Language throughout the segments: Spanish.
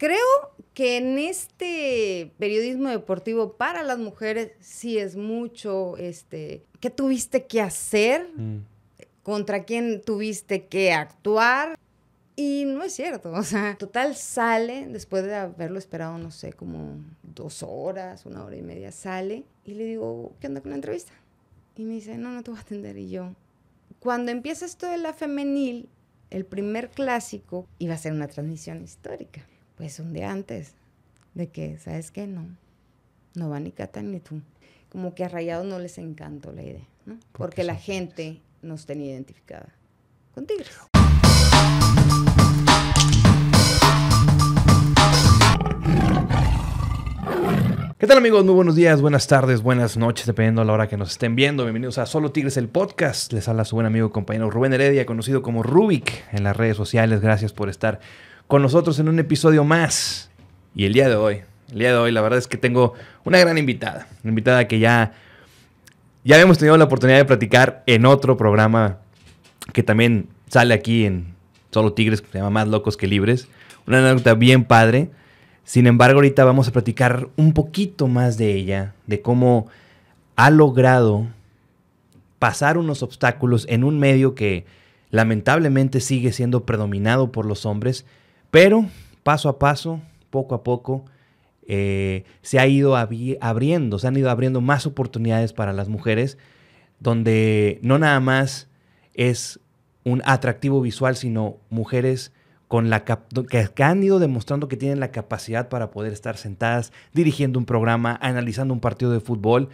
Creo que en este periodismo deportivo para las mujeres sí es mucho, este, ¿qué tuviste que hacer? Mm. ¿Contra quién tuviste que actuar? Y no es cierto, o sea, total sale, después de haberlo esperado, no sé, como dos horas, una hora y media, sale y le digo, ¿qué onda con la entrevista? Y me dice, no, no te voy a atender. Y yo, cuando empieza esto de la femenil, el primer clásico iba a ser una transmisión histórica pues un día antes, de que, ¿sabes qué? No, no va ni Cata ni tú. Como que a Rayados no les encantó la idea, ¿no? Porque, la gente nos tenía identificada con Tigres. ¿Qué tal amigos? Muy buenos días, buenas tardes, buenas noches, dependiendo de la hora que nos estén viendo. Bienvenidos a Solo Tigres, el podcast. Les habla su buen amigo y compañero Rubén Heredia, conocido como Rubik en las redes sociales. Gracias por estar con nosotros en un episodio más. Y el día de hoy, el día de hoy, la verdad es que tengo una gran invitada. Una invitada que ya, ya habíamos tenido la oportunidad de platicar en otro programa que también sale aquí en Solo Tigres, que se llama Más Locos que Libres. Una anécdota bien padre. Sin embargo, ahorita vamos a platicar un poquito más de ella, de cómo ha logrado pasar unos obstáculos en un medio que lamentablemente sigue siendo predominado por los hombres, pero paso a paso, poco a poco, eh, se ha ido abriendo, se han ido abriendo más oportunidades para las mujeres, donde no nada más es un atractivo visual, sino mujeres con la que han ido demostrando que tienen la capacidad para poder estar sentadas dirigiendo un programa, analizando un partido de fútbol,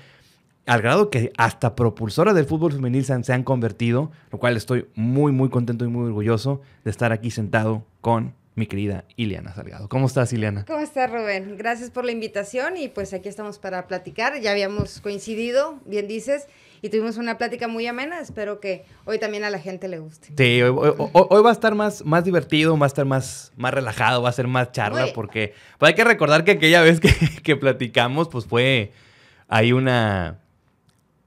al grado que hasta propulsoras del fútbol femenil se han convertido, lo cual estoy muy, muy contento y muy orgulloso de estar aquí sentado con mi querida Ileana Salgado. ¿Cómo estás, Ileana? ¿Cómo estás, Rubén? Gracias por la invitación y pues aquí estamos para platicar. Ya habíamos coincidido, bien dices, y tuvimos una plática muy amena. Espero que hoy también a la gente le guste. Sí, hoy, va a estar más, más divertido, va a estar más, más relajado, va a ser más charla, porque pues, hay que recordar que aquella vez que, platicamos, pues fue hay una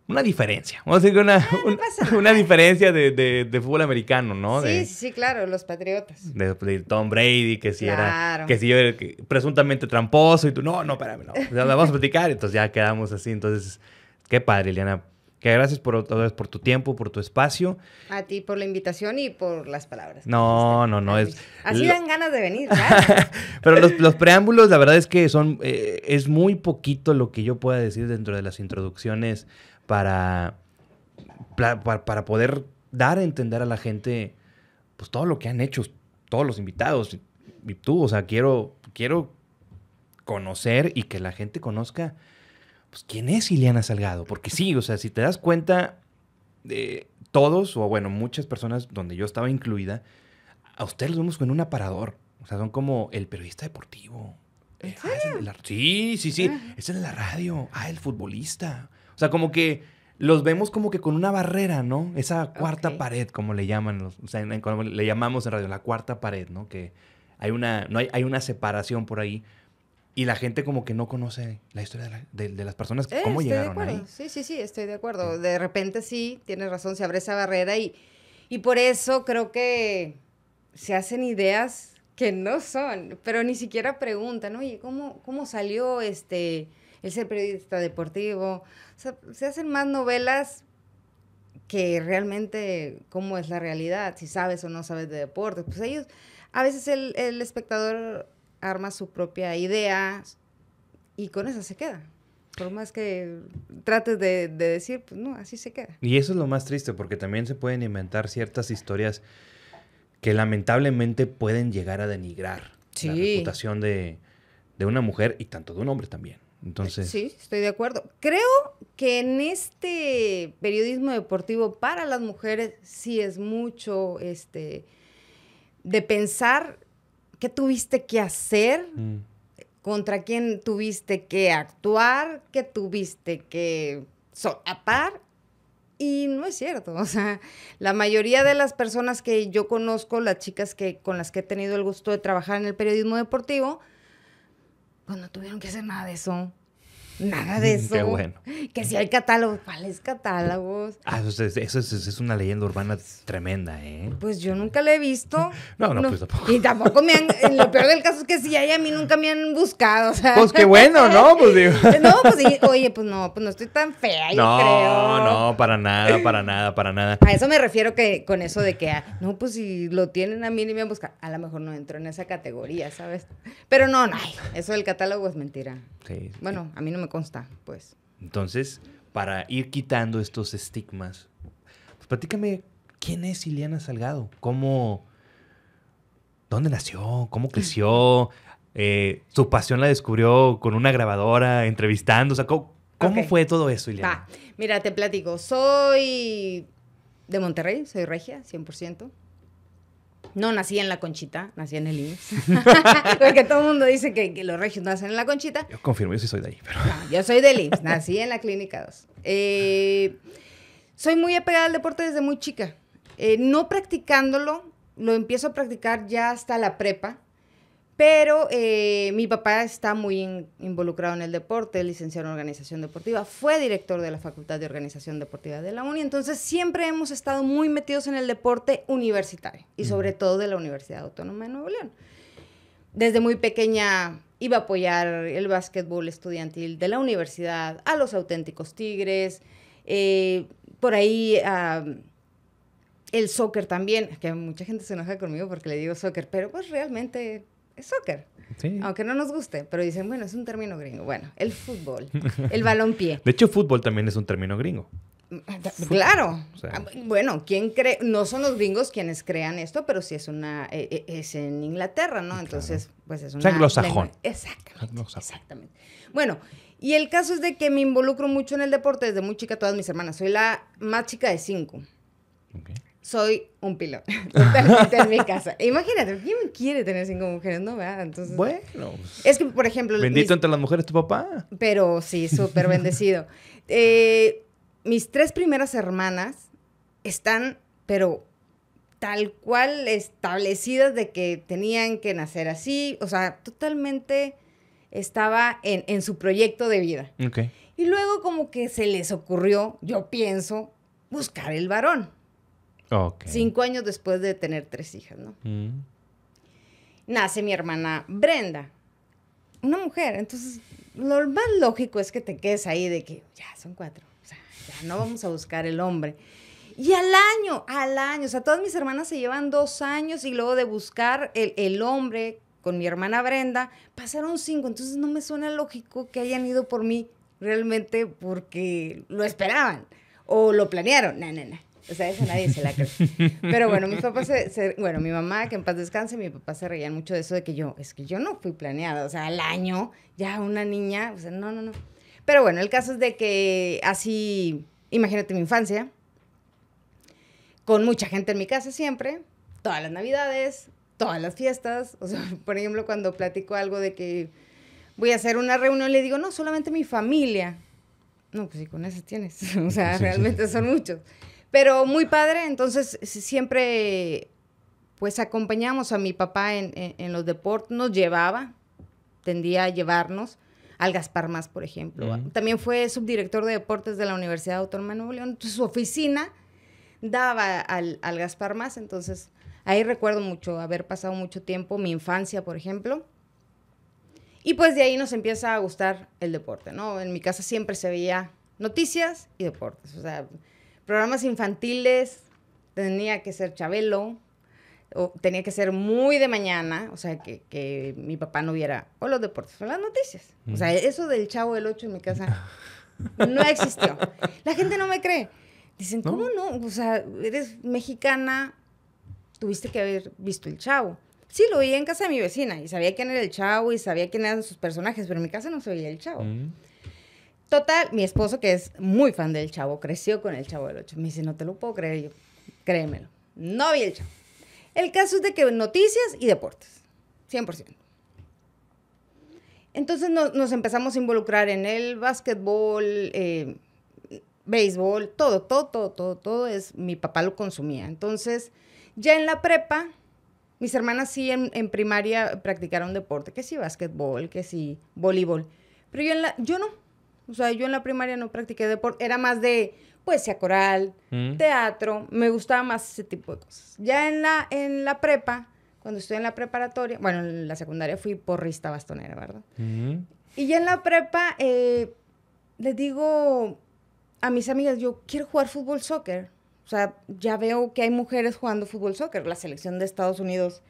una diferencia. Vamos a decir que una, una, diferencia de, de, de, fútbol americano, ¿no? Sí, sí, claro, los patriotas. De, Tom Brady, que si claro. era, que si era presuntamente tramposo y tú, no, no, espérame, no. vamos a platicar, entonces ya quedamos así. Entonces, qué padre, Eliana, que gracias por por tu tiempo, por tu espacio. A ti por la invitación y por las palabras. No, no, no. Es, Así dan ganas de venir. Pero los, preámbulos, la verdad es que son, eh, es muy poquito lo que yo pueda decir dentro de las introducciones para, para, poder dar a entender a la gente pues todo lo que han hecho todos los invitados y, y tú, o sea, quiero quiero conocer y que la gente conozca pues, ¿quién es Ileana Salgado? Porque sí, o sea, si te das cuenta, de todos, o bueno, muchas personas donde yo estaba incluida, a ustedes los vemos con un aparador. O sea, son como el periodista deportivo. Eh, ah, sí, sí, sí. Esa ah. Es la radio. Ah, el futbolista. O sea, como que los vemos como que con una barrera, ¿no? Esa cuarta pared, como le llaman, o sea, en, le llamamos en radio, la cuarta pared, ¿no? Que hay una, no hay, hay una separación por ahí. Y la gente como que no conoce la historia de, las personas, eh, cómo llegaron de ahí. Sí, sí, sí, estoy de acuerdo. De repente sí, tienes razón, se abre esa barrera y, y por eso creo que se hacen ideas que no son, pero ni siquiera preguntan, oye, ¿cómo, cómo salió este, el ser periodista deportivo? se hacen más novelas que realmente cómo es la realidad, si sabes o no sabes de deporte. Pues ellos, a veces el, el espectador arma su propia idea y con esa se queda. Por más que trates de, decir, pues no, así se queda. Y eso es lo más triste, porque también se pueden inventar ciertas historias que lamentablemente pueden llegar a denigrar la reputación de, una mujer y tanto de un hombre también. Entonces. Sí, estoy de acuerdo. Creo que en este periodismo deportivo para las mujeres sí es mucho este de pensar qué tuviste que hacer, mm. contra quién tuviste que actuar, qué tuviste que solapar. Y no es cierto, o sea, la mayoría de las personas que yo conozco, las chicas que, con las que he tenido el gusto de trabajar en el periodismo deportivo, pues no tuvieron que hacer nada de eso. Nada de eso. Qué bueno. Que si hay catálogos, ¿cuáles catálogos? Ah, eso, es, eso es, una leyenda urbana tremenda, ¿eh? Pues yo nunca la he visto. no, no, pues tampoco. Y tampoco me han, lo peor del caso es que si hay a mí nunca me han buscado, o Pues qué bueno, ¿no? Pues digo. no, pues oye, pues no, pues no estoy tan fea, no, yo creo. No, no, para nada, para nada, para nada. A eso me refiero que con eso de que, ah, no, pues si lo tienen a mí ni me han buscado, a lo mejor no entro en esa categoría, ¿sabes? Pero no, no, eso del catálogo es mentira. Sí. Bueno, a mí no me consta, pues. Entonces, para ir quitando estos estigmas, pues, platícame, ¿quién es Ileana Salgado? ¿Cómo, dónde nació? ¿Cómo creció? Eh, ¿Su pasión la descubrió con una grabadora, entrevistando? O sea, ¿cómo, fue todo eso, Iliana? Mira, te platico. Soy de Monterrey, soy regia, 100%. No, nací en la conchita, nací en el IMSS. Porque todo el mundo dice que, los regios nacen en la conchita. Yo confirmo, yo sí soy de ahí. Pero... Ah, yo soy del IMSS, nací en la clínica 2. Eh, soy muy apegada al deporte desde muy chica. Eh, no practicándolo, lo empiezo a practicar ya hasta la prepa. Pero eh, mi papá está muy involucrado en el deporte, licenciado en organización deportiva, fue director de la Facultad de Organización Deportiva de la UNI, entonces siempre hemos estado muy metidos en el deporte universitario y sobre todo de la Universidad Autónoma de Nuevo León. Desde muy pequeña iba a apoyar el básquetbol estudiantil de la universidad, a los auténticos tigres, eh, por ahí... el soccer también, que mucha gente se enoja conmigo porque le digo soccer, pero pues realmente soccer. Aunque no nos guste, pero dicen, bueno, es un término gringo. Bueno, el fútbol, el balón-pie. De hecho, fútbol también es un término gringo. Mm, claro. Ah, bueno, ¿quién cree? No son los gringos quienes crean esto, pero sí es una e, e, es en Inglaterra, ¿no? Entonces, pues es un. O anglosajón. exactamente, exactamente. Bueno, y el caso es de que me involucro mucho en el deporte desde muy chica, todas mis hermanas. Soy la más chica de cinco. Okay soy un piloto Totalmente en mi casa. E imagínate, ¿quién quiere tener cinco mujeres? No, ¿verdad? Entonces, bueno. Es que, por ejemplo. Pues, bendito entre las mujeres tu papá. Pero sí, súper bendecido. Eh, mis tres primeras hermanas están, pero tal cual establecidas de que tenían que nacer así. O sea, totalmente estaba en, su proyecto de vida. Okay. Y luego como que se les ocurrió, yo pienso, buscar el varón. Cinco años después de tener tres hijas, ¿no? Mm. Nace mi hermana Brenda, una mujer. Entonces, lo más lógico es que te quedes ahí de que ya son cuatro. O sea, ya no vamos a buscar el hombre. Y al año, al año, o sea, todas mis hermanas se llevan dos años y luego de buscar el, el hombre con mi hermana Brenda, pasaron cinco. Entonces no me suena lógico que hayan ido por mí realmente porque lo esperaban o lo planearon. No, no, no. O sea, esa nadie se la cree. Pero bueno, mis papás, se, bueno, mi mamá, que en paz descanse, mi papá se reían mucho de eso de que yo, es que yo no fui planeada, o sea, al año, ya una niña, o sea, no, no, no. Pero bueno, el caso es de que así, imagínate mi infancia, con mucha gente en mi casa siempre, todas las navidades, todas las fiestas, o sea, por ejemplo, cuando platico algo de que voy a hacer una reunión, le digo, no, solamente mi familia. No, pues sí, con esas tienes, o sea, realmente son muchos. Pero muy padre, entonces siempre pues acompañamos a mi papá en, los deportes, nos llevaba, tendía a llevarnos al Gaspar Más, por ejemplo. También fue subdirector de deportes de la Universidad Autónoma de Nuevo León. su oficina daba al, al, Gaspar Más, entonces ahí recuerdo mucho haber pasado mucho tiempo, mi infancia, por ejemplo. Y pues de ahí nos empieza a gustar el deporte, ¿no? En mi casa siempre se veía noticias y deportes, o sea, Programas infantiles, tenía que ser Chabelo, o tenía que ser muy de mañana, o sea, que, mi papá no viera o los deportes o las noticias. O sea, mm. eso del chavo del 8 en mi casa no existió. La gente no me cree. Dicen, ¿cómo no? O sea, eres mexicana, tuviste que haber visto el chavo. Sí, lo vi en casa de mi vecina y sabía quién era el chavo y sabía quién eran sus personajes, pero en mi casa no se veía el chavo. Mm. Total, mi esposo, que es muy fan del chavo, creció con el chavo del 8. Me dice, no te lo puedo creer. Yo, créemelo. No vi el chavo. El caso es de que noticias y deportes. 100%. Entonces nos empezamos a involucrar en el básquetbol, eh, béisbol, todo, todo, todo, todo, todo es, mi papá lo consumía. Entonces, ya en la prepa, mis hermanas sí en, primaria practicaron deporte, que sí básquetbol, que sí voleibol, pero en la, yo no o sea, yo en la primaria no practiqué deporte, era más de poesía coral, mm. teatro, me gustaba más ese tipo de cosas. Ya en la, en la prepa, cuando estuve en la preparatoria, bueno, en la secundaria fui porrista bastonera, ¿verdad? Mm. Y ya en la prepa eh, les digo a mis amigas, yo quiero jugar fútbol soccer. O sea, ya veo que hay mujeres jugando fútbol soccer. La selección de Estados Unidos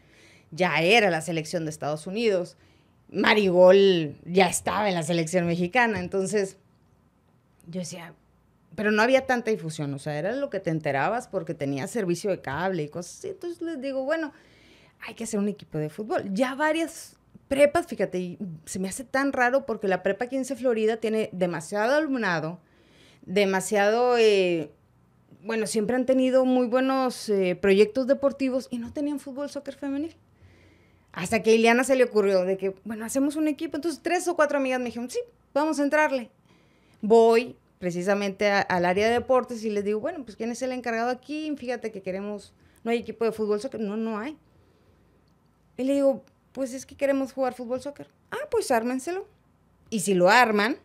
ya era la selección de Estados Unidos. Marigol ya estaba en la selección mexicana, entonces yo decía, pero no había tanta difusión, o sea, era lo que te enterabas porque tenía servicio de cable y cosas así, entonces les digo, bueno, hay que hacer un equipo de fútbol. Ya varias prepas, fíjate, se me hace tan raro porque la prepa 15 Florida tiene demasiado alumnado, demasiado, eh, bueno, siempre han tenido muy buenos eh, proyectos deportivos y no tenían fútbol, soccer femenil. Hasta que Ileana se le ocurrió de que, bueno, hacemos un equipo. Entonces, tres o cuatro amigas me dijeron, sí, vamos a entrarle. Voy precisamente al área de deportes y les digo, bueno, pues ¿quién es el encargado aquí? Fíjate que queremos, no hay equipo de fútbol, soccer. No, no hay. Y le digo, pues es que queremos jugar fútbol, soccer. Ah, pues ármenselo. Y si lo arman,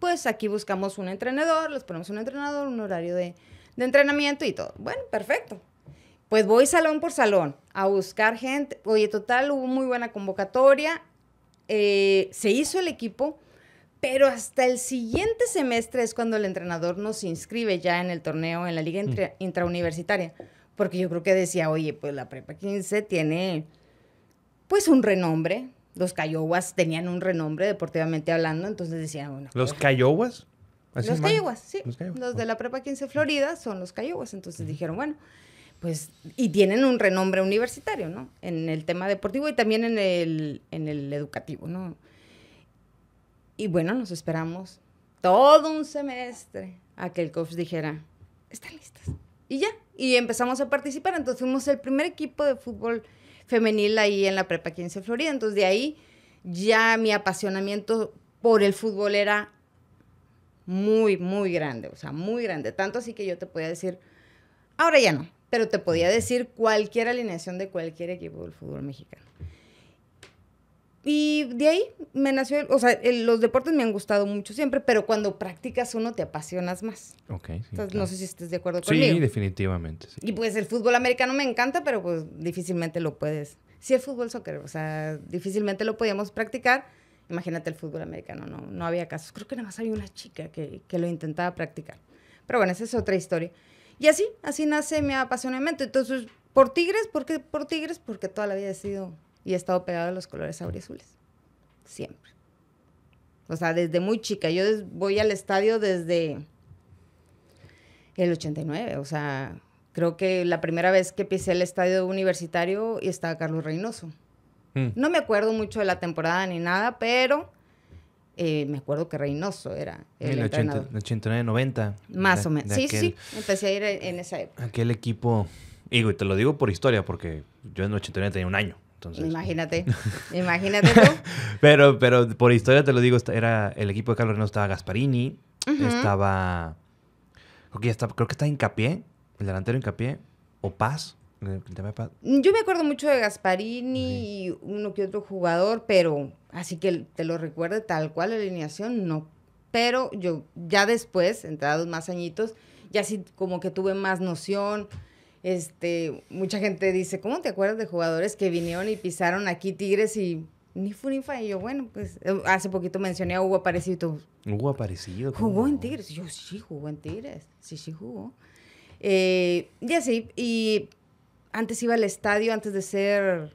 pues aquí buscamos un entrenador, les ponemos un entrenador, un horario de entrenamiento y todo. Bueno, perfecto pues voy salón por salón a buscar gente. Oye, total, hubo muy buena convocatoria, eh, se hizo el equipo, pero hasta el siguiente semestre es cuando el entrenador nos inscribe ya en el torneo, en la liga mm. intrauniversitaria, porque yo creo que decía, oye, pues la prepa 15 tiene pues un renombre. Los Cayowas tenían un renombre deportivamente hablando, entonces decían... Bueno, ¿Los Cayowas? Pues, los Cayowas, sí. Los, de la prepa 15 Florida son los Cayowas, entonces dijeron, bueno, pues, y tienen un renombre universitario, ¿no? En el tema deportivo y también en el, en el educativo, ¿no? Y bueno, nos esperamos todo un semestre a que el coach dijera, están listas. Y ya, y empezamos a participar. Entonces fuimos el primer equipo de fútbol femenil ahí en la Prepa 15 Florida. Entonces de ahí ya mi apasionamiento por el fútbol era muy, muy grande, o sea, muy grande. Tanto así que yo te podía decir, ahora ya no, pero te podía decir cualquier alineación de cualquier equipo del fútbol mexicano. Y de ahí me nació, o sea, los deportes me han gustado mucho siempre, pero cuando practicas uno te apasionas más. Ok. Entonces, no sé si estés de acuerdo conmigo. Sí, definitivamente. Y pues el fútbol americano me encanta, pero pues difícilmente lo puedes. si el fútbol soccer, o sea, difícilmente lo podíamos practicar. Imagínate el fútbol americano, no, no había casos. Creo que nada más había una chica que, que lo intentaba practicar. Pero bueno, esa es otra historia. Y así, así nace mi apasionamiento. Entonces, por Tigres, ¿por qué por Tigres? Porque toda la vida he sido y he estado pegado a los colores auriazules. Siempre. O sea, desde muy chica. Yo voy al estadio desde el 89. O sea, creo que la primera vez que pisé el estadio universitario y estaba Carlos Reynoso. Mm. No me acuerdo mucho de la temporada ni nada, pero eh, me acuerdo que Reynoso era el, el 89-90. Más o menos. Sí, sí, empecé a ir en esa época. Aquel equipo, y te lo digo por historia, porque yo en el 89 tenía un año. Entonces, imagínate, imagínate tú. pero, pero por historia te lo digo, era el equipo de Carlos Reynoso, estaba Gasparini, estaba, creo que, está estaba, creo Hincapié, el delantero Hincapié, o Paz. Yo me acuerdo mucho de Gasparini y uno que otro jugador, pero así que te lo recuerde tal cual la alineación, no. Pero yo ya después, entrados más añitos, ya sí como que tuve más noción. Este, mucha gente dice, ¿cómo te acuerdas de jugadores que vinieron y pisaron aquí Tigres y ni Funifa? Y yo, bueno, pues hace poquito mencioné a Hugo Aparecido. Hugo Aparecido. Jugó en Tigres. Yo sí jugó en Tigres. Sí, sí jugó. Eh, ya sí, y antes iba al estadio, antes de ser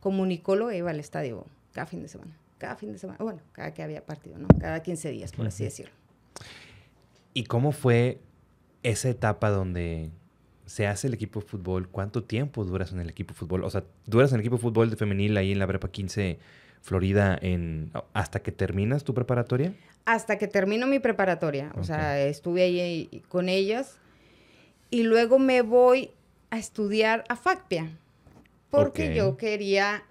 comunicólogo, iba al estadio cada fin de semana. Cada fin de semana, bueno, cada que había partido, ¿no? Cada 15 días, por así decirlo. ¿Y cómo fue esa etapa donde se hace el equipo de fútbol? ¿Cuánto tiempo duras en el equipo de fútbol? O sea, duras en el equipo de fútbol de femenil ahí en la Brepa 15 Florida en hasta que terminas tu preparatoria? Hasta que termino mi preparatoria. O sea, estuve ahí con ellas y luego me voy a estudiar a FACPIA, porque yo quería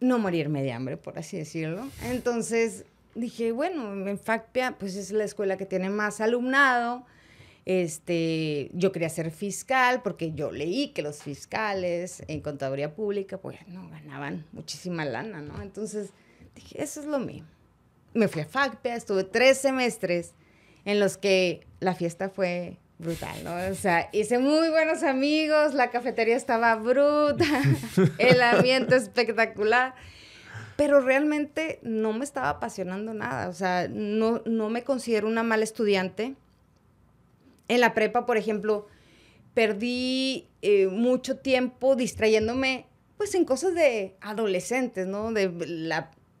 no morirme de hambre, por así decirlo. Entonces dije, bueno, en FACPIA, pues es la escuela que tiene más alumnado. Este, yo quería ser fiscal porque yo leí que los fiscales en contaduría pública, pues no, ganaban muchísima lana, ¿no? Entonces dije, eso es lo mío. Me fui a Facpia, estuve tres semestres en los que la fiesta fue brutal, ¿no? O sea, hice muy buenos amigos, la cafetería estaba bruta, el ambiente espectacular, pero realmente no me estaba apasionando nada, o sea, no, me considero una mala estudiante. En la prepa, por ejemplo, perdí eh, mucho tiempo distrayéndome, pues, en cosas de adolescentes, ¿no? De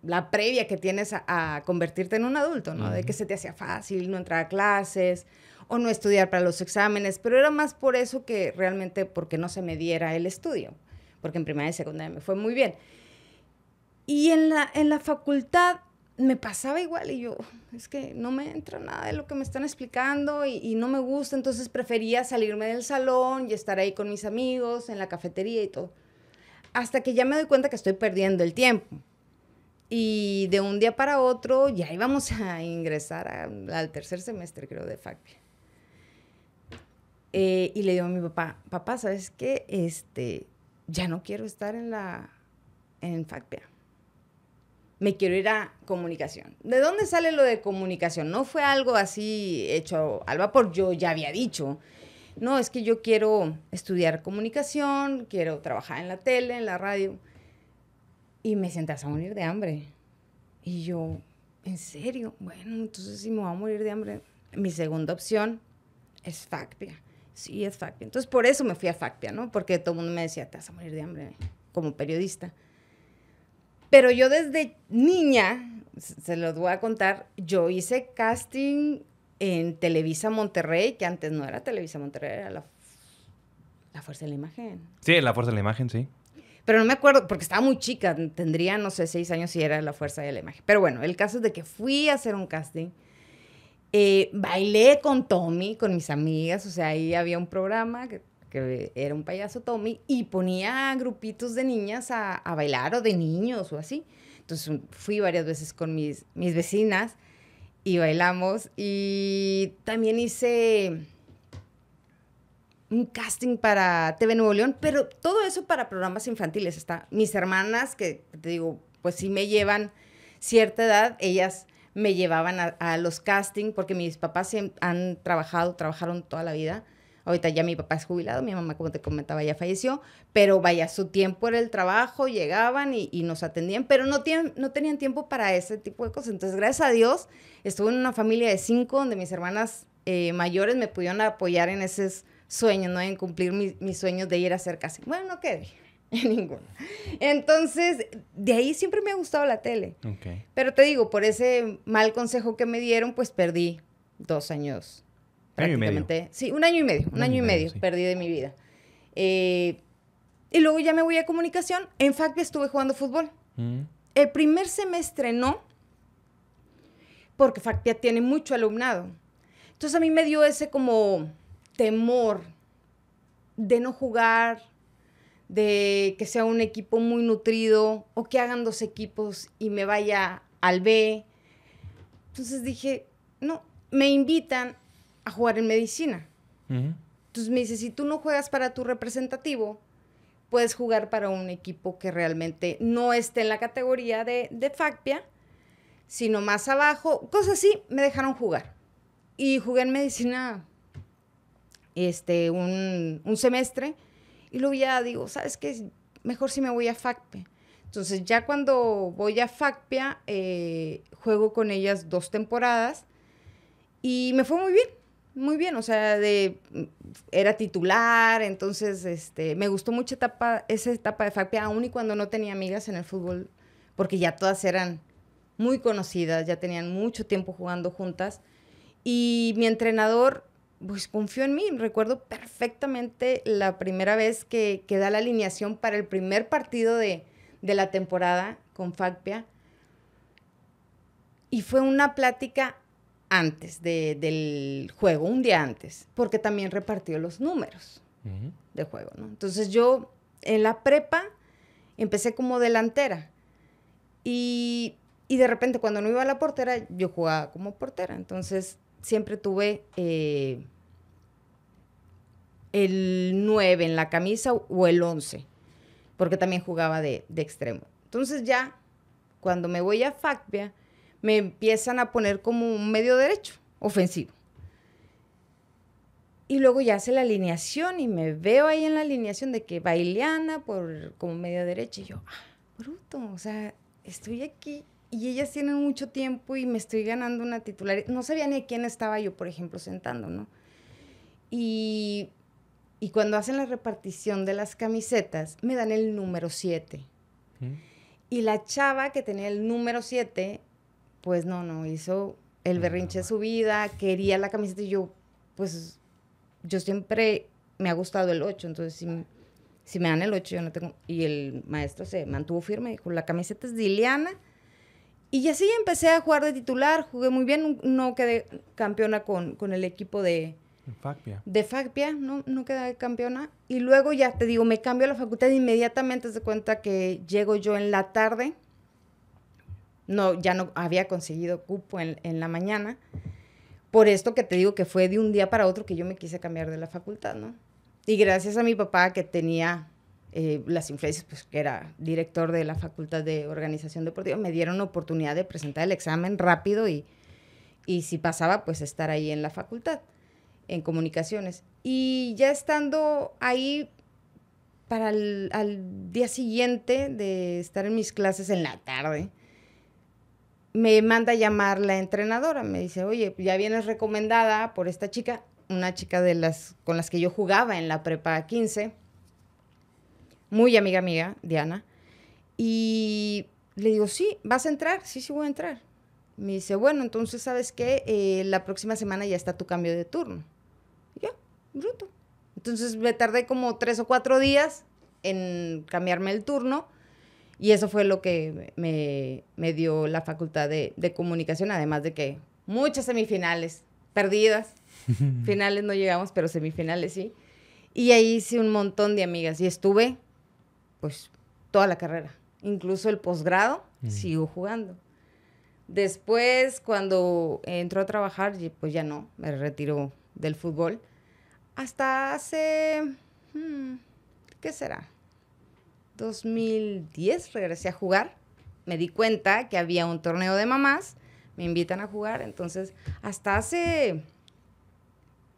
la previa que tienes a, convertirte en un adulto, ¿no? De que se te hacía fácil, no entrar a clases, o no estudiar para los exámenes, pero era más por eso que realmente porque no se me diera el estudio, porque en primaria y secundaria me fue muy bien. Y en la, en la facultad me pasaba igual y yo, es que no me entra nada de lo que me están explicando y, no me gusta, entonces prefería salirme del salón y estar ahí con mis amigos, en la cafetería y todo. Hasta que ya me doy cuenta que estoy perdiendo el tiempo. Y de un día para otro ya íbamos a ingresar al tercer semestre, creo, de facto eh, y le digo a mi papá, papá, ¿sabes qué? Este, ya no quiero estar en la, en FACPEA. Me quiero ir a comunicación. ¿De dónde sale lo de comunicación? No fue algo así hecho al vapor, yo ya había dicho. No, es que yo quiero estudiar comunicación, quiero trabajar en la tele, en la radio. Y me sentas a morir de hambre. Y yo, ¿en serio? Bueno, entonces si me voy a morir de hambre, mi segunda opción es FACPIA sí, es factia. Entonces, por eso me fui a factia, ¿no? Porque todo el mundo me decía, te vas a morir de hambre como periodista. Pero yo desde niña, se los voy a contar, yo hice casting en Televisa Monterrey, que antes no era Televisa Monterrey, era la, la Fuerza de la Imagen. Sí, la Fuerza de la Imagen, sí. Pero no me acuerdo, porque estaba muy chica, tendría, no sé, seis años si era la Fuerza de la Imagen. Pero bueno, el caso es de que fui a hacer un casting eh, bailé con Tommy, con mis amigas, o sea, ahí había un programa que, era un payaso Tommy y ponía grupitos de niñas a, bailar o de niños o así. Entonces fui varias veces con mis, mis vecinas y bailamos y también hice un casting para TV Nuevo León, pero todo eso para programas infantiles. Está mis hermanas, que te digo, pues sí me llevan cierta edad, ellas me llevaban a, los castings, porque mis papás han trabajado, trabajaron toda la vida. Ahorita ya mi papá es jubilado, mi mamá, como te comentaba, ya falleció, pero vaya, su tiempo era el trabajo, llegaban y, nos atendían, pero no, tienen, no tenían tiempo para ese tipo de cosas. Entonces, gracias a Dios, estuve en una familia de cinco donde mis hermanas eh, mayores me pudieron apoyar en ese sueño, ¿no? En cumplir mi, mis sueños de ir a hacer casting. Bueno, quedé. ninguna. Entonces, de ahí siempre me ha gustado la tele. Pero te digo, por ese mal consejo que me dieron, pues perdí dos años. Prácticamente. Año sí, un año y medio. Un, año, y medio, perdí de mi vida. Eh, y luego ya me voy a comunicación. En fact, estuve jugando fútbol. Mm. El primer semestre no, porque Factia tiene mucho alumnado. Entonces a mí me dio ese como temor de no jugar, de que sea un equipo muy nutrido o que hagan dos equipos y me vaya al B. Entonces dije, no, me invitan a jugar en medicina. Entonces me dice, si tú no juegas para tu representativo, puedes jugar para un equipo que realmente no esté en la categoría de, de FACPIA, sino más abajo. Cosas así, me dejaron jugar. Y jugué en medicina este, un, un semestre y luego ya digo, ¿sabes qué? Mejor si me voy a FACPE. Entonces ya cuando voy a FACPIA, eh, juego con ellas dos temporadas y me fue muy bien, muy bien. O sea, de, mm, era titular, entonces este, me gustó mucho etapa, esa etapa de FACPIA, aún y cuando no tenía amigas en el fútbol, porque ya todas eran muy conocidas, ya tenían mucho tiempo jugando juntas. Y mi entrenador pues confió en mí. Recuerdo perfectamente la primera vez que, que da la alineación para el primer partido de, la temporada con Facpia. Y fue una plática antes del juego, un día antes, porque también repartió los números de juego, ¿no? Entonces yo en la prepa empecé como delantera y, y, de repente cuando no iba a la portera, yo jugaba como portera. Entonces siempre tuve eh, el 9 en la camisa o el 11, porque también jugaba de, extremo. Entonces ya, cuando me voy a FACBIA, me empiezan a poner como un medio derecho, ofensivo. Y luego ya hace la alineación y me veo ahí en la alineación de que Bailiana por, como medio derecho. Y yo, ah, bruto, o sea, estoy aquí y ellas tienen mucho tiempo y me estoy ganando una titularidad. No sabía ni a quién estaba yo, por ejemplo, sentando, ¿no? Y, y cuando hacen la repartición de las camisetas, me dan el número 7. Y la chava que tenía el número 7, pues no, no, hizo el berrinche de su vida, quería la camiseta y yo, pues yo siempre me ha gustado el 8, entonces si, me dan el 8 yo no tengo... Y el maestro se mantuvo firme, y dijo, la camiseta es de Liliana." Y así empecé a jugar de titular, jugué muy bien, no quedé campeona con, con el equipo de... Facpia. De Facpia, no, no quedé campeona. Y luego ya te digo, me cambio a la facultad inmediatamente se cuenta que llego yo en la tarde. No, ya no había conseguido cupo en, en la mañana. Por esto que te digo que fue de un día para otro que yo me quise cambiar de la facultad, ¿no? Y gracias a mi papá que tenía eh, las influencias, pues que era director de la Facultad de Organización Deportiva, me dieron oportunidad de presentar el examen rápido y, y si pasaba, pues estar ahí en la facultad, en comunicaciones. Y ya estando ahí, para el al día siguiente de estar en mis clases en la tarde, me manda a llamar la entrenadora, me dice, oye, ya vienes recomendada por esta chica, una chica de las, con las que yo jugaba en la prepa 15, muy amiga amiga Diana, y le digo, sí, ¿vas a entrar? Sí, sí voy a entrar. Me dice, bueno, entonces, ¿sabes qué? Eh, la próxima semana ya está tu cambio de turno. ya, bruto. Entonces me tardé como tres o cuatro días en cambiarme el turno y eso fue lo que me, dio la facultad de, comunicación, además de que muchas semifinales perdidas, finales no llegamos, pero semifinales sí. Y ahí hice un montón de amigas y estuve pues toda la carrera, incluso el posgrado, siguió sigo jugando. Después, cuando entró a trabajar, pues ya no, me retiró del fútbol. Hasta hace, hmm, ¿qué será? 2010 regresé a jugar. Me di cuenta que había un torneo de mamás, me invitan a jugar, entonces hasta hace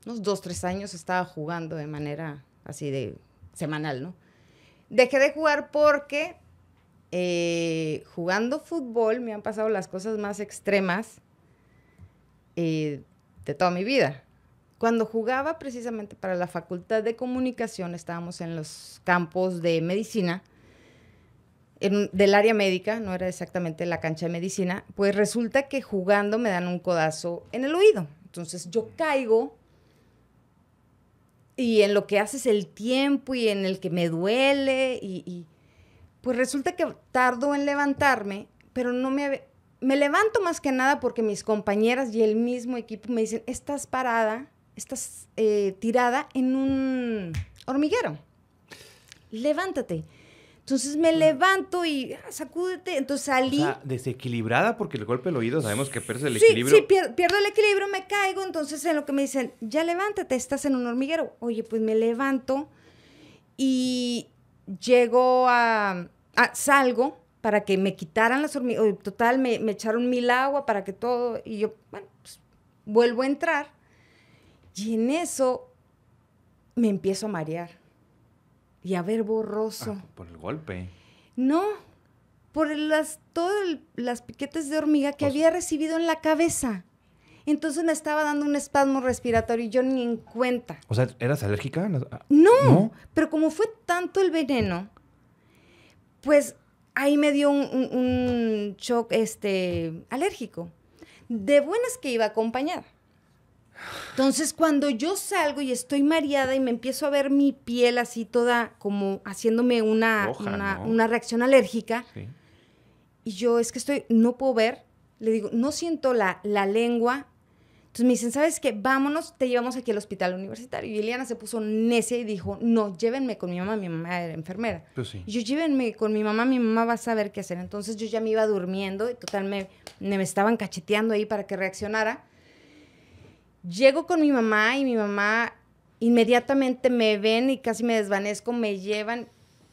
unos dos, tres años estaba jugando de manera así de semanal, ¿no? dejé de jugar porque eh, jugando fútbol me han pasado las cosas más extremas eh, de toda mi vida. Cuando jugaba precisamente para la Facultad de Comunicación, estábamos en los campos de medicina, del área médica, no era exactamente la cancha de medicina, pues resulta que jugando me dan un codazo en el oído. Entonces yo caigo y en lo que haces el tiempo y en el que me duele y, pues resulta que tardo en levantarme, pero no me me levanto más que nada porque mis compañeras y el mismo equipo me dicen estás parada, estás eh, tirada en un hormiguero, levántate. Entonces me levanto y ah, sacúdete. Entonces salí. desequilibrada porque el golpe del oído sabemos que pierde el equilibrio. Sí, pierdo, el equilibrio, me caigo. Entonces en lo que me dicen, ya levántate, estás en un hormiguero. Oye, pues me levanto y llego a. salgo para que me quitaran las hormigas. Total, me, me, echaron mil agua para que todo. Y yo, bueno, pues vuelvo a entrar. Y en eso me empiezo a marear y a ver borroso. Ah, por el golpe. No, por las, todas las piquetes de hormiga que había recibido en la cabeza. Entonces me estaba dando un espasmo respiratorio y yo ni en cuenta. O sea, ¿eras alérgica? Ah, no, pero como fue tanto el veneno, pues ahí me dio un, un, un shock este, alérgico. De buenas que iba acompañada. Entonces, cuando yo salgo y estoy mareada y me empiezo a ver mi piel así toda como haciéndome una, una, reacción alérgica, y yo es que estoy, no puedo ver, le digo, no siento la, la lengua. Entonces me dicen, ¿sabes qué? Vámonos, te llevamos aquí al hospital universitario. Y Eliana se puso necia y dijo, no, llévenme con mi mamá, mi mamá era enfermera. Pues yo, llévenme con mi mamá, mi mamá va a saber qué hacer. Entonces yo ya me iba durmiendo y total me, me estaban cacheteando ahí para que reaccionara. Llego con mi mamá y mi mamá inmediatamente me ven y casi me desvanezco, me llevan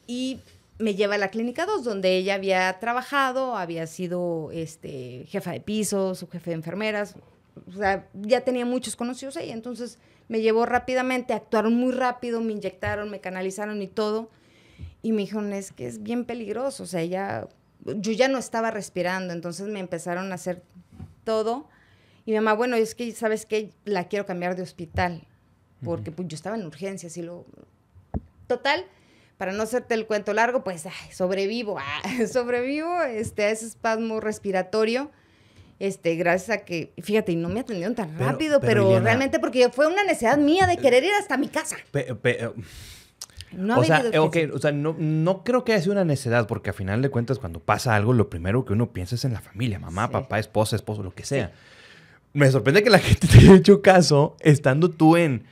y me lleva a la clínica 2, donde ella había trabajado, había sido este, jefa de piso, su jefe de enfermeras, o sea, ya tenía muchos conocidos ahí, entonces me llevó rápidamente, actuaron muy rápido, me inyectaron, me canalizaron y todo, y me dijeron, es que es bien peligroso, o sea, ya, yo ya no estaba respirando, entonces me empezaron a hacer todo y mi mamá, bueno, es que, ¿sabes qué? La quiero cambiar de hospital, porque pues, yo estaba en urgencias y lo... Total, para no hacerte el cuento largo, pues sobrevivo, ah, sobrevivo este, a ese espasmo respiratorio. Este, gracias a que, fíjate, y no me atendieron tan rápido, pero, realmente porque fue una necesidad mía de querer ir hasta mi casa. Eh, no o sea, o sea, no, creo que haya sido una necesidad, porque al final de cuentas, cuando pasa algo, lo primero que uno piensa es en la familia, mamá, papá, esposa, esposo, lo que sea me sorprende que la gente te haya hecho caso estando tú en.